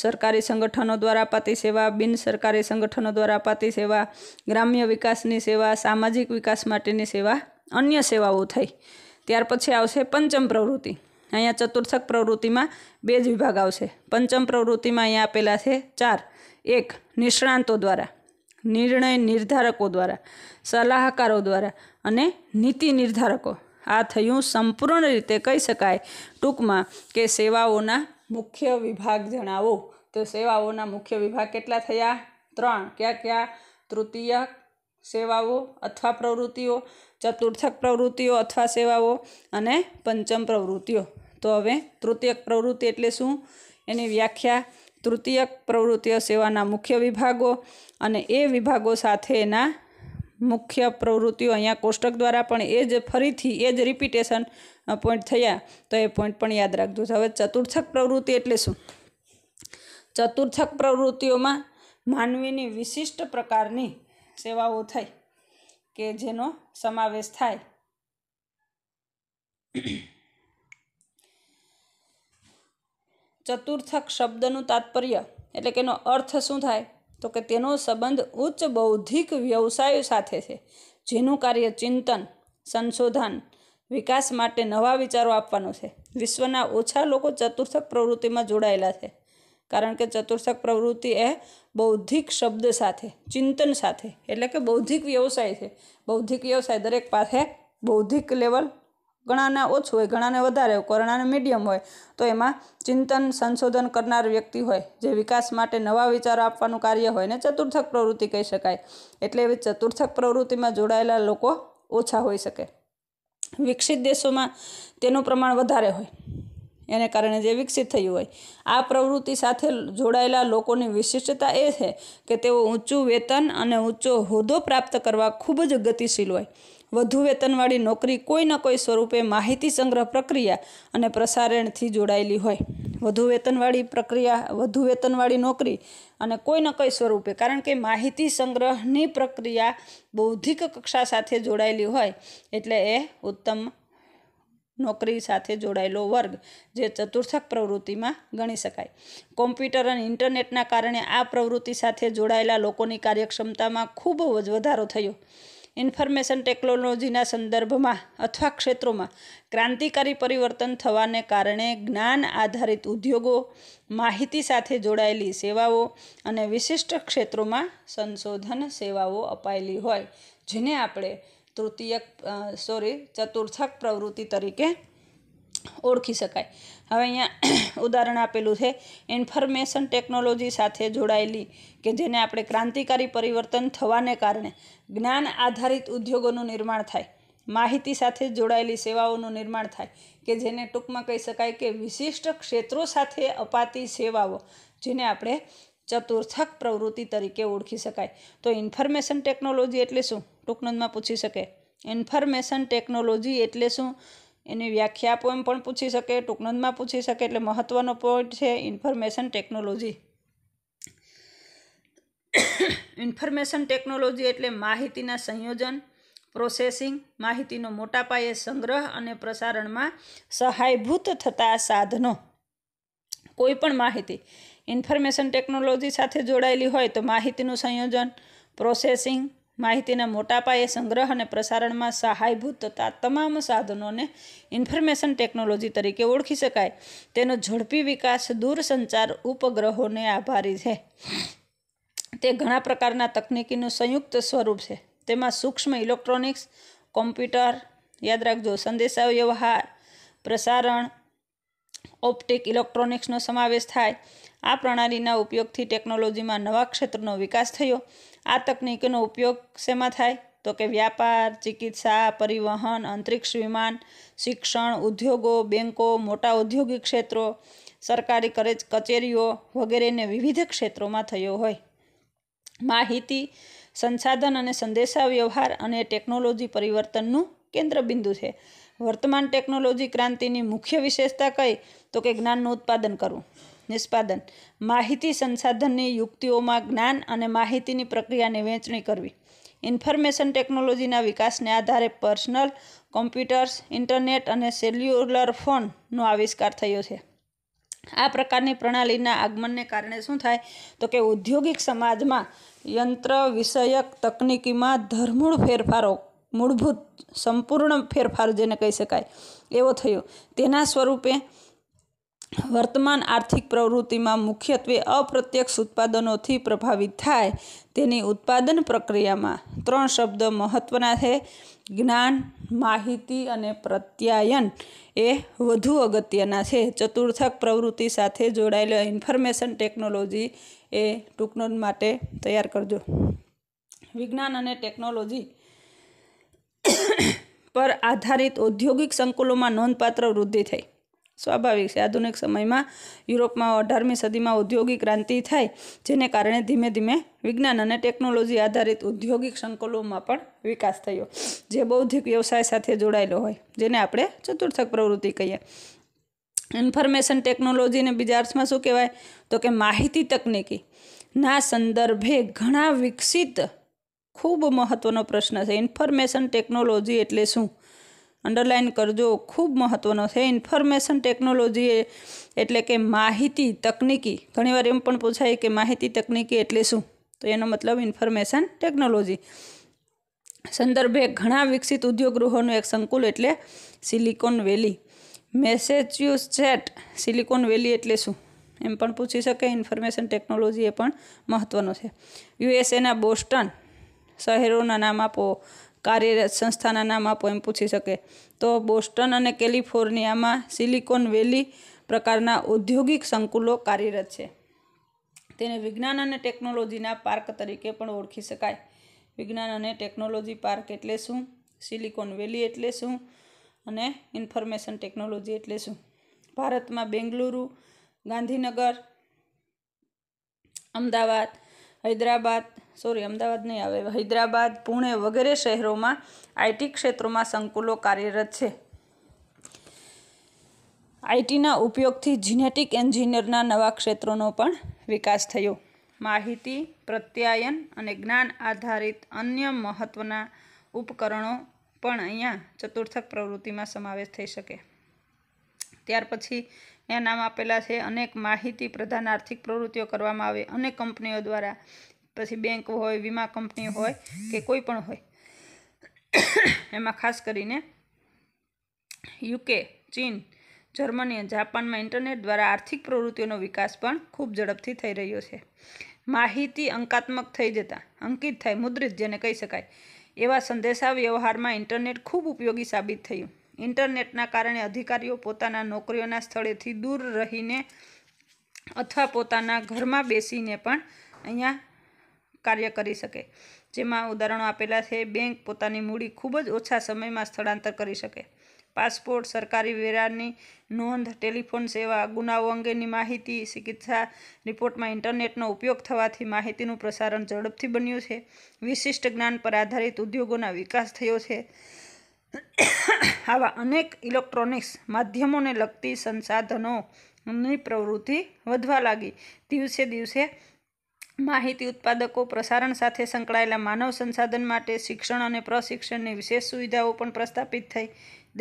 સરકારી સંગઠનો દ્વારા અપાતી સેવા બિન સરકારી સંગઠનો દ્વારા અપાતી સેવા ગ્રામ્ય વિકાસની સેવા સામાજિક વિકાસ માટેની સેવા અન્ય સેવાઓ થઈ ત્યાર પછી આવશે પંચમ પ્રવૃત્તિ અહીંયા ચતુર્થક પ્રવૃત્તિમાં બે જ વિભાગ આવશે પંચમ પ્રવૃત્તિમાં અહીંયા આપેલા છે ચાર એક નિષ્ણાંતો દ્વારા નિર્ણય નિર્ધારકો દ્વારા સલાહકારો દ્વારા અને નીતિ નિર્ધારકો આ થયું સંપૂર્ણ રીતે કહી શકાય ટૂંકમાં કે સેવાઓના મુખ્ય વિભાગ જણાવો તો સેવાઓના મુખ્ય વિભાગ કેટલા થયા ત્રણ કયા કયા તૃતીય સેવાઓ અથવા પ્રવૃત્તિઓ ચતુર્થક પ્રવૃત્તિઓ અથવા સેવાઓ અને પંચમ પ્રવૃત્તિઓ તો હવે તૃતીયક પ્રવૃત્તિ એટલે શું એની વ્યાખ્યા તૃતીયક પ્રવૃત્તિઓ સેવાના મુખ્ય વિભાગો અને એ વિભાગો સાથે એના મુખ્ય પ્રવૃત્તિઓ અહીંયા કોષ્ટક દ્વારા પણ એ જ ફરીથી એ જ રિપીટેશન પોઈન્ટ થયા તો એ પોઈન્ટ પણ યાદ રાખજો હવે ચતુર્થક પ્રવૃત્તિ એટલે શું ચતુર્થક પ્રવૃત્તિઓમાં માનવીની વિશિષ્ટ પ્રકારની સેવાઓ થાય કે જેનો સમાવેશ થાય ચતુર્થક શબ્દનું તાત્પર્ય એટલે કે એનો અર્થ શું થાય તો કે તેનો સંબંધ ઉચ્ચ બૌદ્ધિક વ્યવસાયો સાથે છે જેનું કાર્ય ચિંતન સંશોધન વિકાસ માટે નવા વિચારો આપવાનો છે વિશ્વના ઓછા લોકો ચતુર્થક પ્રવૃત્તિમાં જોડાયેલા છે કારણ કે ચતુર્થક પ્રવૃત્તિ એ બૌદ્ધિક શબ્દ સાથે ચિંતન સાથે એટલે કે બૌદ્ધિક વ્યવસાય છે બૌદ્ધિક વ્યવસાય દરેક પાસે બૌદ્ધિક લેવલ ઘણાને ઓછું હોય ઘણાને વધારે હોય કોરોનાને મીડિયમ હોય તો એમાં ચિંતન સંશોધન કરનાર વ્યક્તિ હોય જે વિકાસ માટે નવા વિચારો આપવાનું કાર્ય હોય ને ચતુર્થક પ્રવૃત્તિ કહી શકાય એટલે એવી ચતુર્થક પ્રવૃત્તિમાં જોડાયેલા લોકો ઓછા હોઈ શકે વિકસિત દેશોમાં તેનું પ્રમાણ વધારે હોય એને કારણે જે વિકસિત થયું હોય આ પ્રવૃત્તિ સાથે જોડાયેલા લોકોની વિશિષ્ટતા એ છે કે તેઓ ઊંચું વેતન અને ઊંચો હોદ્દો પ્રાપ્ત કરવા ખૂબ જ ગતિશીલ હોય વધુ વેતનવાળી નોકરી કોઈ ન કોઈ સ્વરૂપે માહિતી સંગ્રહ પ્રક્રિયા અને પ્રસારણથી જોડાયેલી હોય વધુ વેતનવાળી પ્રક્રિયા વધુ વેતનવાળી નોકરી અને કોઈ ન કોઈ સ્વરૂપે કારણ કે માહિતી સંગ્રહની પ્રક્રિયા બૌદ્ધિક કક્ષા સાથે જોડાયેલી હોય એટલે એ ઉત્તમ નોકરી સાથે જોડાયેલો વર્ગ જે ચતુર્થક પ્રવૃત્તિમાં ગણી શકાય કોમ્પ્યુટર અને ઇન્ટરનેટના કારણે આ પ્રવૃત્તિ સાથે જોડાયેલા લોકોની કાર્યક્ષમતામાં ખૂબ જ વધારો થયો ઇન્ફોર્મેશન ટેકનોલોજીના સંદર્ભમાં અથવા ક્ષેત્રોમાં ક્રાંતિકારી પરિવર્તન થવાને કારણે જ્ઞાન આધારિત ઉદ્યોગો માહિતી સાથે જોડાયેલી સેવાઓ અને વિશિષ્ટ ક્ષેત્રોમાં સંશોધન સેવાઓ અપાયેલી હોય જેને આપણે તૃતીયક સોરી ચતુર્થક પ્રવૃત્તિ તરીકે ઓળખી શકાય હવે અહીંયા ઉદાહરણ આપેલું છે ઇન્ફોર્મેશન ટેકનોલોજી સાથે જોડાયેલી કે જેને આપણે ક્રાંતિકારી પરિવર્તન થવાને કારણે જ્ઞાન આધારિત ઉદ્યોગોનું નિર્માણ થાય માહિતી સાથે જોડાયેલી સેવાઓનું નિર્માણ થાય કે જેને ટૂંકમાં કહી શકાય કે વિશિષ્ટ ક્ષેત્રો સાથે અપાતી સેવાઓ જેને આપણે ચતુર્થક પ્રવૃત્તિ તરીકે ઓળખી શકાય તો ઇન્ફોર્મેશન ટેકનોલોજી એટલે શું ટૂંકનંદમાં પૂછી શકે ઇન્ફોર્મેશન ટેકનોલોજી એટલે શું એની વ્યાખ્યા આપો એમ પણ પૂછી શકે ટૂંકનંદમાં પૂછી શકે એટલે મહત્ત્વનો પોઈન્ટ છે ઇન્ફોર્મેશન ટેકનોલોજી ઇન્ફોર્મેશન ટેકનોલોજી એટલે માહિતીના સંયોજન પ્રોસેસિંગ માહિતીનો મોટા પાયે સંગ્રહ અને પ્રસારણમાં સહાયભૂત થતા સાધનો કોઈપણ માહિતી ઇન્ફોર્મેશન ટેકનોલોજી સાથે જોડાયેલી હોય તો માહિતીનું સંયોજન પ્રોસેસિંગ માહિતીના મોટા પાયે સંગ્રહ અને પ્રસારણમાં સહાયભૂત થતા તમામ સાધનોને ઇન્ફોર્મેશન ટેકનોલોજી તરીકે ઓળખી શકાય તેનો ઝડપી વિકાસ દૂરસંચાર ઉપગ્રહોને આભારી છે તે ઘણા પ્રકારના તકનિકીનું સંયુક્ત સ્વરૂપ છે તેમાં સૂક્ષ્મ ઇલેક્ટ્રોનિક્સ કોમ્પ્યુટર યાદ રાખજો સંદેશાવ્યવહાર પ્રસારણ ઓપ્ટિક ઇલેક્ટ્રોનિક્સનો સમાવેશ થાય આ પ્રણાલીના ઉપયોગથી ટેકનોલોજીમાં નવા ક્ષેત્રનો વિકાસ થયો આ તકનિકનો ઉપયોગ શેમાં થાય તો કે વ્યાપાર ચિકિત્સા પરિવહન અંતરિક્ષ વિમાન શિક્ષણ ઉદ્યોગો બેન્કો મોટા ઔદ્યોગિક ક્ષેત્રો સરકારી કચેરીઓ વગેરેને વિવિધ ક્ષેત્રોમાં થયો હોય માહિતી સંસાધન અને સંદેશાવ્યવહાર અને ટેકનોલોજી પરિવર્તનનું કેન્દ્રબિંદુ છે વર્તમાન ટેકનોલોજી ક્રાંતિની મુખ્ય વિશેષતા કઈ તો કે જ્ઞાનનું ઉત્પાદન કરવું નિષ્પાદન માહિતી સંસાધનની યુક્તિઓમાં જ્ઞાન અને માહિતીની પ્રક્રિયાની વહેંચણી કરવી ઇન્ફોર્મેશન ટેકનોલોજીના વિકાસને આધારે પર્સનલ કોમ્પ્યુટર્સ ઇન્ટરનેટ અને સેલ્યુલર ફોનનો આવિષ્કાર થયો છે આ પ્રકારની પ્રણાલીના આગમનને કારણે શું થાય તો કે ઔદ્યોગિક સમાજમાં યંત્ર વિષયક તકનિકીમાં ધરમૂળ ફેરફારો મૂળભૂત સંપૂર્ણ ફેરફાર જેને કહી શકાય એવો થયો તેના સ્વરૂપે વર્તમાન આર્થિક પ્રવૃત્તિમાં મુખ્યત્વે અપ્રત્યક્ષ ઉત્પાદનોથી પ્રભાવિત થાય તેની ઉત્પાદન પ્રક્રિયામાં ત્રણ શબ્દ મહત્ત્વના છે જ્ઞાન માહિતી અને પ્રત્યાયન એ વધુ અગત્યના છે ચતુર્થક પ્રવૃત્તિ સાથે જોડાયેલા ઇન્ફોર્મેશન ટેકનોલોજી એ ટૂંકનોટ માટે તૈયાર કરજો વિજ્ઞાન અને ટેકનોલોજી પર આધારિત ઔદ્યોગિક સંકુલોમાં નોંધપાત્ર વૃદ્ધિ થઈ સ્વાભાવિક છે આધુનિક સમયમાં યુરોપમાં અઢારમી સદીમાં ઔદ્યોગિક ક્રાંતિ થાય જેને કારણે ધીમે ધીમે વિજ્ઞાન અને ટેકનોલોજી આધારિત ઔદ્યોગિક સંકુલોમાં પણ વિકાસ થયો જે બૌદ્ધિક વ્યવસાય સાથે જોડાયેલો હોય જેને આપણે ચતુર્થક પ્રવૃત્તિ કહીએ ઇન્ફોર્મેશન ટેકનોલોજીને બીજા અર્થમાં શું કહેવાય તો કે માહિતી તકનીકી ના સંદર્ભે ઘણા વિકસિત ખૂબ મહત્ત્વનો પ્રશ્ન છે ઇન્ફોર્મેશન ટેકનોલોજી એટલે શું અંડરલાઇન કરજો ખૂબ મહત્ત્વનો છે ઇન્ફોર્મેશન ટેકનોલોજી એટલે કે માહિતી તકનિકી ઘણીવાર એમ પણ પૂછાય કે માહિતી તકનિકી એટલે શું તો એનો મતલબ ઇન્ફોર્મેશન ટેકનોલોજી સંદર્ભે ઘણા વિકસિત ઉદ્યોગ ગૃહોનું એક સંકુલ એટલે સિલિકોન વેલી મેસેચ્યુસેટ સિલિકોન વેલી એટલે શું એમ પણ પૂછી શકે ઇન્ફોર્મેશન ટેકનોલોજી એ પણ મહત્ત્વનો છે યુએસએના બોસ્ટન શહેરોના નામ આપો કાર્યરત સંસ્થાના નામ આપો એમ પૂછી શકે તો બોસ્ટન અને કેલિફોર્નિયામાં સિલિકોન વેલી પ્રકારના ઔદ્યોગિક સંકુલો કાર્યરત છે તેને વિજ્ઞાન અને ટેકનોલોજીના પાર્ક તરીકે પણ ઓળખી શકાય વિજ્ઞાન અને ટેકનોલોજી પાર્ક એટલે શું સિલિકોન વેલી એટલે શું અને ઇન્ફોર્મેશન ટેકનોલોજી એટલે શું ભારતમાં બેંગલુરુ ગાંધીનગર અમદાવાદ હૈદરાબાદ સોરી અમદાવાદ નહીં આવે હૈદરાબાદ પુણે વગેરે શહેરોમાં આઈટી ક્ષેત્રોમાં સંકુલો કાર્યરત છે આઈટીના ઉપયોગથી જીનેટિક એન્જિનિયરના નવા ક્ષેત્રોનો પણ વિકાસ થયો માહિતી પ્રત્યાયન અને જ્ઞાન આધારિત અન્ય મહત્ત્વના ઉપકરણો પણ અહીંયા ચતુર્થક પ્રવૃત્તિમાં સમાવેશ થઈ શકે ત્યાર પછી અહીંયા આપેલા છે અનેક માહિતી પ્રધાન આર્થિક પ્રવૃત્તિઓ કરવામાં આવે અનેક કંપનીઓ દ્વારા પછી બેંક હોય વીમા કંપની હોય કે કોઈ પણ હોય એમાં ખાસ કરીને યુકે ચીન જર્મની અને જાપાનમાં ઇન્ટરનેટ દ્વારા આર્થિક પ્રવૃત્તિઓનો વિકાસ પણ ખૂબ ઝડપથી થઈ રહ્યો છે માહિતી અંકાત્મક થઈ જતાં અંકિત થાય મુદ્રિત જેને કહી શકાય એવા સંદેશા વ્યવહારમાં ઇન્ટરનેટ ખૂબ ઉપયોગી સાબિત થયું ઇન્ટરનેટના કારણે અધિકારીઓ પોતાના નોકરીઓના સ્થળેથી દૂર રહીને અથવા પોતાના ઘરમાં બેસીને પણ અહીંયા કાર્ય કરી શકે જેમાં ઉદાહરણો આપેલા છે બેંક પોતાની મૂડી ખૂબ જ ઓછા સમયમાં સ્થળાંતર કરી શકે પાસપોર્ટ સરકારી વેરાની નોંધ ટેલિફોન સેવા ગુનાઓ અંગેની માહિતી ચિકિત્સા રિપોર્ટમાં ઇન્ટરનેટનો ઉપયોગ થવાથી માહિતીનું પ્રસારણ ઝડપથી બન્યું છે વિશિષ્ટ જ્ઞાન પર આધારિત ઉદ્યોગોના વિકાસ થયો છે આવા અનેક ઇલેક્ટ્રોનિક્સ માધ્યમોને લગતી સંસાધનોની પ્રવૃત્તિ વધવા લાગી દિવસે દિવસે માહિતી ઉત્પાદકો પ્રસારણ સાથે સંકળાયેલા માનવ સંસાધન માટે શિક્ષણ અને પ્રશિક્ષણની વિશેષ સુવિધાઓ પણ પ્રસ્થાપિત થઈ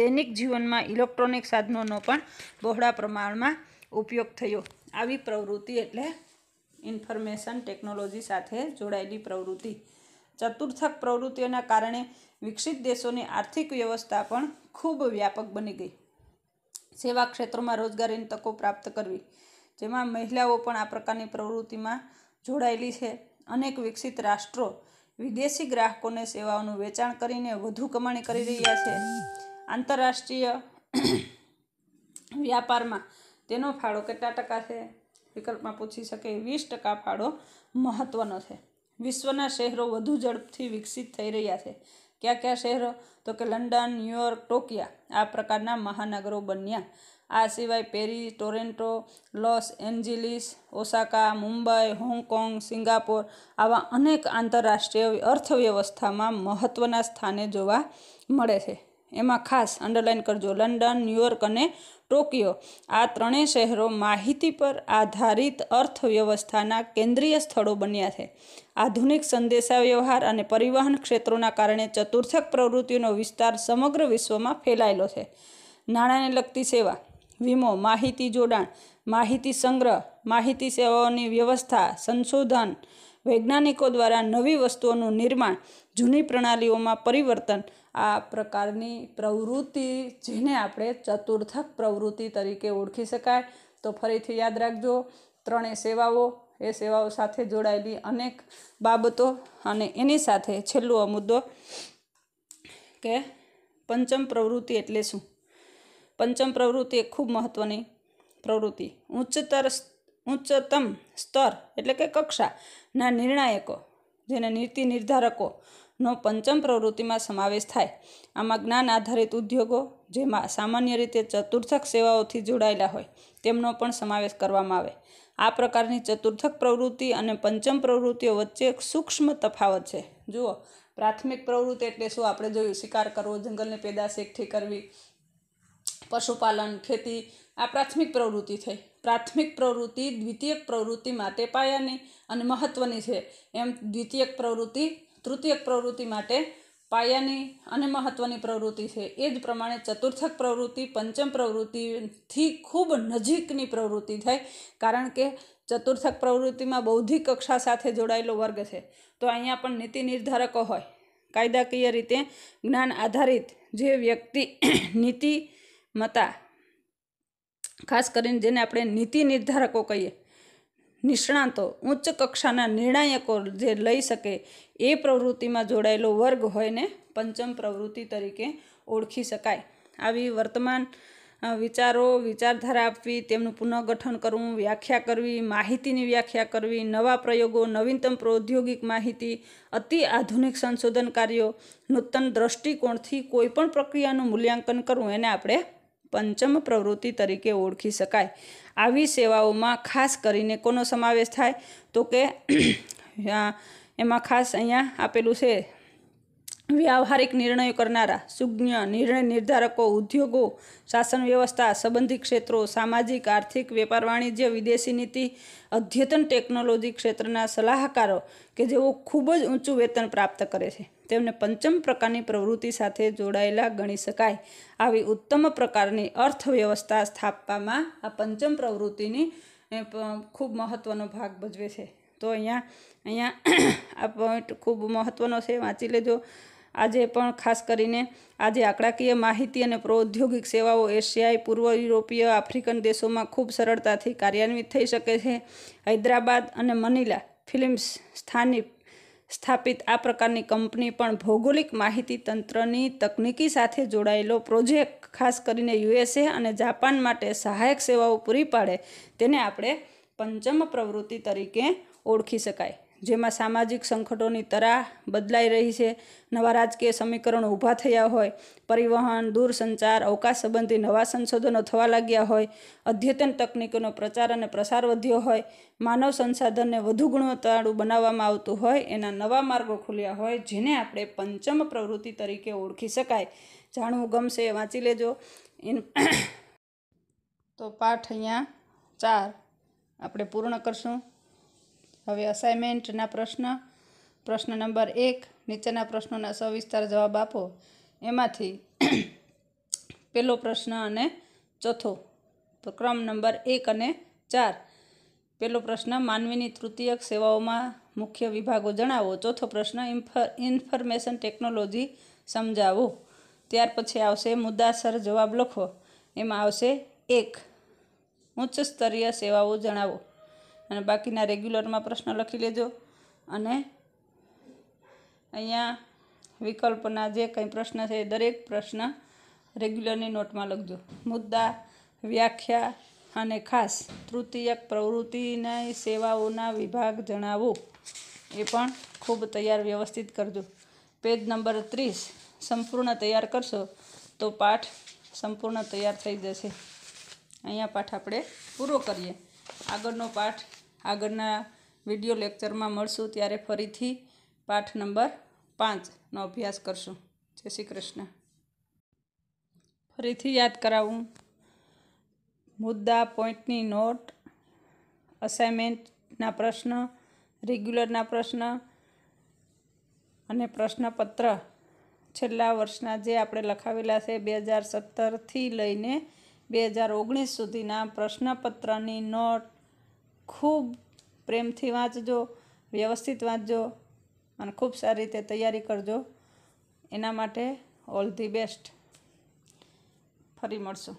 દૈનિક જીવનમાં ઇલેક્ટ્રોનિક સાધનોનો પણ બહોળા પ્રમાણમાં ઉપયોગ થયો આવી પ્રવૃત્તિ એટલે ઇન્ફોર્મેશન ટેકનોલોજી સાથે જોડાયેલી પ્રવૃત્તિ ચતુર્થક પ્રવૃત્તિઓના કારણે વિકસિત દેશોની આર્થિક વ્યવસ્થા પણ ખૂબ વ્યાપક બની ગઈ સેવા ક્ષેત્રોમાં રોજગારીની તકો પ્રાપ્ત કરવી જેમાં મહિલાઓ પણ આ પ્રકારની પ્રવૃત્તિમાં જોડાયેલી છે અનેક વિકસિત રાષ્ટ્રો વિદેશી ગ્રાહકોને સેવાઓનું વેચાણ કરીને વધુ કમાણી કરી રહ્યા છે આંતરરાષ્ટ્રીય વ્યાપારમાં તેનો ફાળો કેટલા ટકા છે વિકલ્પમાં પૂછી શકે વીસ ટકા ફાળો મહત્ત્વનો છે વિશ્વના શહેરો વધુ ઝડપથી વિકસિત થઈ રહ્યા છે કયા કયા શહેરો તો કે લંડન ન્યુયોર્ક ટોકિયા આ પ્રકારના મહાનગરો બન્યા આ સિવાય Paris Toronto Los Angeles Osaka Mumbai Hong Kong Singapore આવા અનેક આંતરરાષ્ટ્રીય અર્થવ્યવસ્થામાં મહત્ત્વના સ્થાને જોવા મળે છે એમાં ખાસ અંડરલાઇન કરજો લંડન ન્યુયોર્ક અને ટોક્યો આ ત્રણેય શહેરો માહિતી પર આધારિત અર્થવ્યવસ્થાના કેન્દ્રીય સ્થળો બન્યા છે આધુનિક સંદેશાવ્યવહાર અને પરિવહન ક્ષેત્રોના કારણે ચતુર્થક પ્રવૃત્તિઓનો વિસ્તાર સમગ્ર વિશ્વમાં ફેલાયેલો છે નાણાંને લગતી સેવા વીમો માહિતી જોડાણ માહિતી સંગ્રહ માહિતી સેવાઓની વ્યવસ્થા સંશોધન વૈજ્ઞાનિકો દ્વારા નવી વસ્તુઓનું નિર્માણ જૂની પ્રણાલીઓમાં પરિવર્તન આ પ્રકારની પ્રવૃત્તિ જેને આપણે ચતુર્થક પ્રવૃત્તિ તરીકે ઓળખી શકાય તો ફરીથી યાદ રાખજો ત્રણેય સેવાઓ એ સેવાઓ સાથે જોડાયેલી અનેક બાબતો અને એની સાથે છેલ્લો મુદ્દો કે પંચમ પ્રવૃત્તિ એટલે શું પંચમ પ્રવૃત્તિ એ ખૂબ મહત્ત્વની પ્રવૃત્તિ ઉચ્ચતર ઉચ્ચતમ સ્તર એટલે કે કક્ષાના નિર્ણાયકો જેને નીતિ નિર્ધારકો નો પંચમ પ્રવૃત્તિમાં સમાવેશ થાય આમાં જ્ઞાન આધારિત ઉદ્યોગો જેમાં સામાન્ય રીતે ચતુર્થક સેવાઓથી જોડાયેલા હોય તેમનો પણ સમાવેશ કરવામાં આવે આ પ્રકારની ચતુર્થક પ્રવૃત્તિ અને પંચમ પ્રવૃત્તિઓ વચ્ચે એક સૂક્ષ્મ તફાવત છે જુઓ પ્રાથમિક પ્રવૃત્તિ એટલે શું આપણે જોયું શિકાર કરવો જંગલની પેદાશ એકઠી કરવી પશુપાલન ખેતી આ પ્રાથમિક પ્રવૃત્તિ થઈ પ્રાથમિક પ્રવૃત્તિ દ્વિતીયક પ્રવૃત્તિ માટે પાયાની અને મહત્ત્વની છે એમ દ્વિતીયક પ્રવૃત્તિ તૃતીયક પ્રવૃત્તિ માટે પાયાની અને મહત્ત્વની પ્રવૃત્તિ છે એ જ પ્રમાણે ચતુર્થક પ્રવૃત્તિ પંચમ પ્રવૃત્તિથી ખૂબ નજીકની પ્રવૃત્તિ થાય કારણ કે ચતુર્થક પ્રવૃત્તિમાં બૌદ્ધિક કક્ષા સાથે જોડાયેલો વર્ગ છે તો અહીંયા પણ નીતિ નિર્ધારકો હોય કાયદાકીય રીતે જ્ઞાન આધારિત જે વ્યક્તિ નીતિ મતા ખાસ કરીને જેને આપણે નીતિ નિર્ધારકો કહીએ નિષ્ણાંતો ઉચ્ચ કક્ષાના નિર્ણાયકો જે લઈ શકે એ પ્રવૃત્તિમાં જોડાયેલો વર્ગ હોય ને પંચમ પ્રવૃત્તિ તરીકે ઓળખી શકાય આવી વર્તમાન વિચારો વિચારધારા આપવી તેમનું પુનઃગઠન કરવું વ્યાખ્યા કરવી માહિતીની વ્યાખ્યા કરવી નવા પ્રયોગો નવીનતમ પ્રૌદ્યોગિક માહિતી અતિ આધુનિક સંશોધન કાર્યો નૂતન દ્રષ્ટિકોણથી કોઈપણ પ્રક્રિયાનું મૂલ્યાંકન કરવું એને આપણે પંચમ પ્રવૃત્તિ તરીકે ઓળખી શકાય આવી સેવાઓમાં ખાસ કરીને કોનો સમાવેશ થાય તો કે એમાં ખાસ અહીંયા આપેલું છે વ્યવહારિક નિર્ણયો કરનારા સુજ્ઞ નિર્ણય નિર્ધારકો ઉદ્યોગો શાસન વ્યવસ્થા સંબંધિત ક્ષેત્રો સામાજિક આર્થિક વેપાર વાણિજ્ય વિદેશી નીતિ અદ્યતન ટેકનોલોજી ક્ષેત્રના સલાહકારો કે જેઓ ખૂબ જ ઊંચું વેતન પ્રાપ્ત કરે છે તેમને પંચમ પ્રકારની પ્રવૃત્તિ સાથે જોડાયેલા ગણી શકાય આવી ઉત્તમ પ્રકારની અર્થવ્યવસ્થા સ્થાપવામાં આ પંચમ પ્રવૃત્તિની ખૂબ મહત્ત્વનો ભાગ ભજવે છે તો અહીંયા અહીંયા આ પોઈન્ટ ખૂબ મહત્ત્વનો છે વાંચી લેજો આજે પણ ખાસ કરીને આજે આંકડાકીય માહિતી અને પ્રૌદ્યોગિક સેવાઓ એશિયાઈ પૂર્વ યુરોપીય આફ્રિકન દેશોમાં ખૂબ સરળતાથી કાર્યાન્વિત થઈ શકે છે હૈદરાબાદ અને મનીલા ફિલ્મ્સ સ્થાનિક સ્થાપિત આ પ્રકારની કંપની પણ ભૌગોલિક માહિતી તંત્રની તકનીકી સાથે જોડાયેલો પ્રોજેક્ટ ખાસ કરીને યુએસએ અને જાપાન માટે સહાયક સેવાઓ પૂરી પાડે તેને આપણે પંચમ પ્રવૃત્તિ તરીકે ઓળખી શકાય જેમાં સામાજિક સંકટોની તરાહ બદલાઈ રહી છે નવા રાજકીય સમીકરણો ઊભા થયા હોય પરિવહન દૂરસંચાર અવકાશ સંબંધી નવા સંશોધનો થવા લાગ્યા હોય અદ્યતન તકનિકોનો પ્રચાર અને પ્રસાર વધ્યો હોય માનવ સંસાધનને વધુ ગુણવત્તાળું બનાવવામાં આવતું હોય એના નવા માર્ગો ખુલ્યા હોય જેને આપણે પંચમ પ્રવૃત્તિ તરીકે ઓળખી શકાય જાણવું ગમશે વાંચી લેજો એન તો પાઠ અહીંયા ચાર આપણે પૂર્ણ કરશું હવે અસાઇમેન્ટના પ્રશ્ન પ્રશ્ન નંબર એક નીચેના પ્રશ્નોના સવિસ્તાર જવાબ આપો એમાંથી પહેલો પ્રશ્ન અને ચોથો ક્રમ નંબર એક અને ચાર પહેલો પ્રશ્ન માનવીની તૃતીયક સેવાઓમાં મુખ્ય વિભાગો જણાવો ચોથો પ્રશ્ન ઇન્ફોર્મેશન ટેકનોલોજી સમજાવો ત્યાર પછી આવશે મુદ્દાસર જવાબ લખો એમાં આવશે એક ઉચ્ચ સ્તરીય સેવાઓ જણાવો અને બાકીના રેગ્યુલરમાં પ્રશ્ન લખી લેજો અને અહીંયા વિકલ્પના જે કંઈ પ્રશ્ન છે એ દરેક પ્રશ્ન રેગ્યુલરની નોટમાં લખજો મુદ્દા વ્યાખ્યા અને ખાસ તૃતીયક પ્રવૃત્તિની સેવાઓના વિભાગ જણાવો એ પણ ખૂબ તૈયાર વ્યવસ્થિત કરજો પેજ નંબર ત્રીસ સંપૂર્ણ તૈયાર કરશો તો પાઠ સંપૂર્ણ તૈયાર થઈ જશે અહીંયા પાઠ આપણે પૂરો કરીએ આગળનો પાઠ આગળના વિડીયો લેક્ચરમાં મળશું ત્યારે ફરીથી પાઠ નંબર પાંચનો અભ્યાસ કરશું જય શ્રી કૃષ્ણ ફરીથી યાદ કરાવું મુદ્દા પોઈન્ટની નોટ અસાઇમેન્ટના પ્રશ્ન રેગ્યુલરના પ્રશ્ન અને પ્રશ્નપત્ર છેલ્લા વર્ષના જે આપણે લખાવેલા છે બે હજાર સત્તરથી લઈને બે હજાર ઓગણીસ સુધીના પ્રશ્નપત્રની નોટ ખૂબ પ્રેમથી વાંચજો વ્યવસ્થિત વાંચજો અને ખૂબ સારી રીતે તૈયારી કરજો એના માટે ઓલ ધી બેસ્ટ ફરી મળશું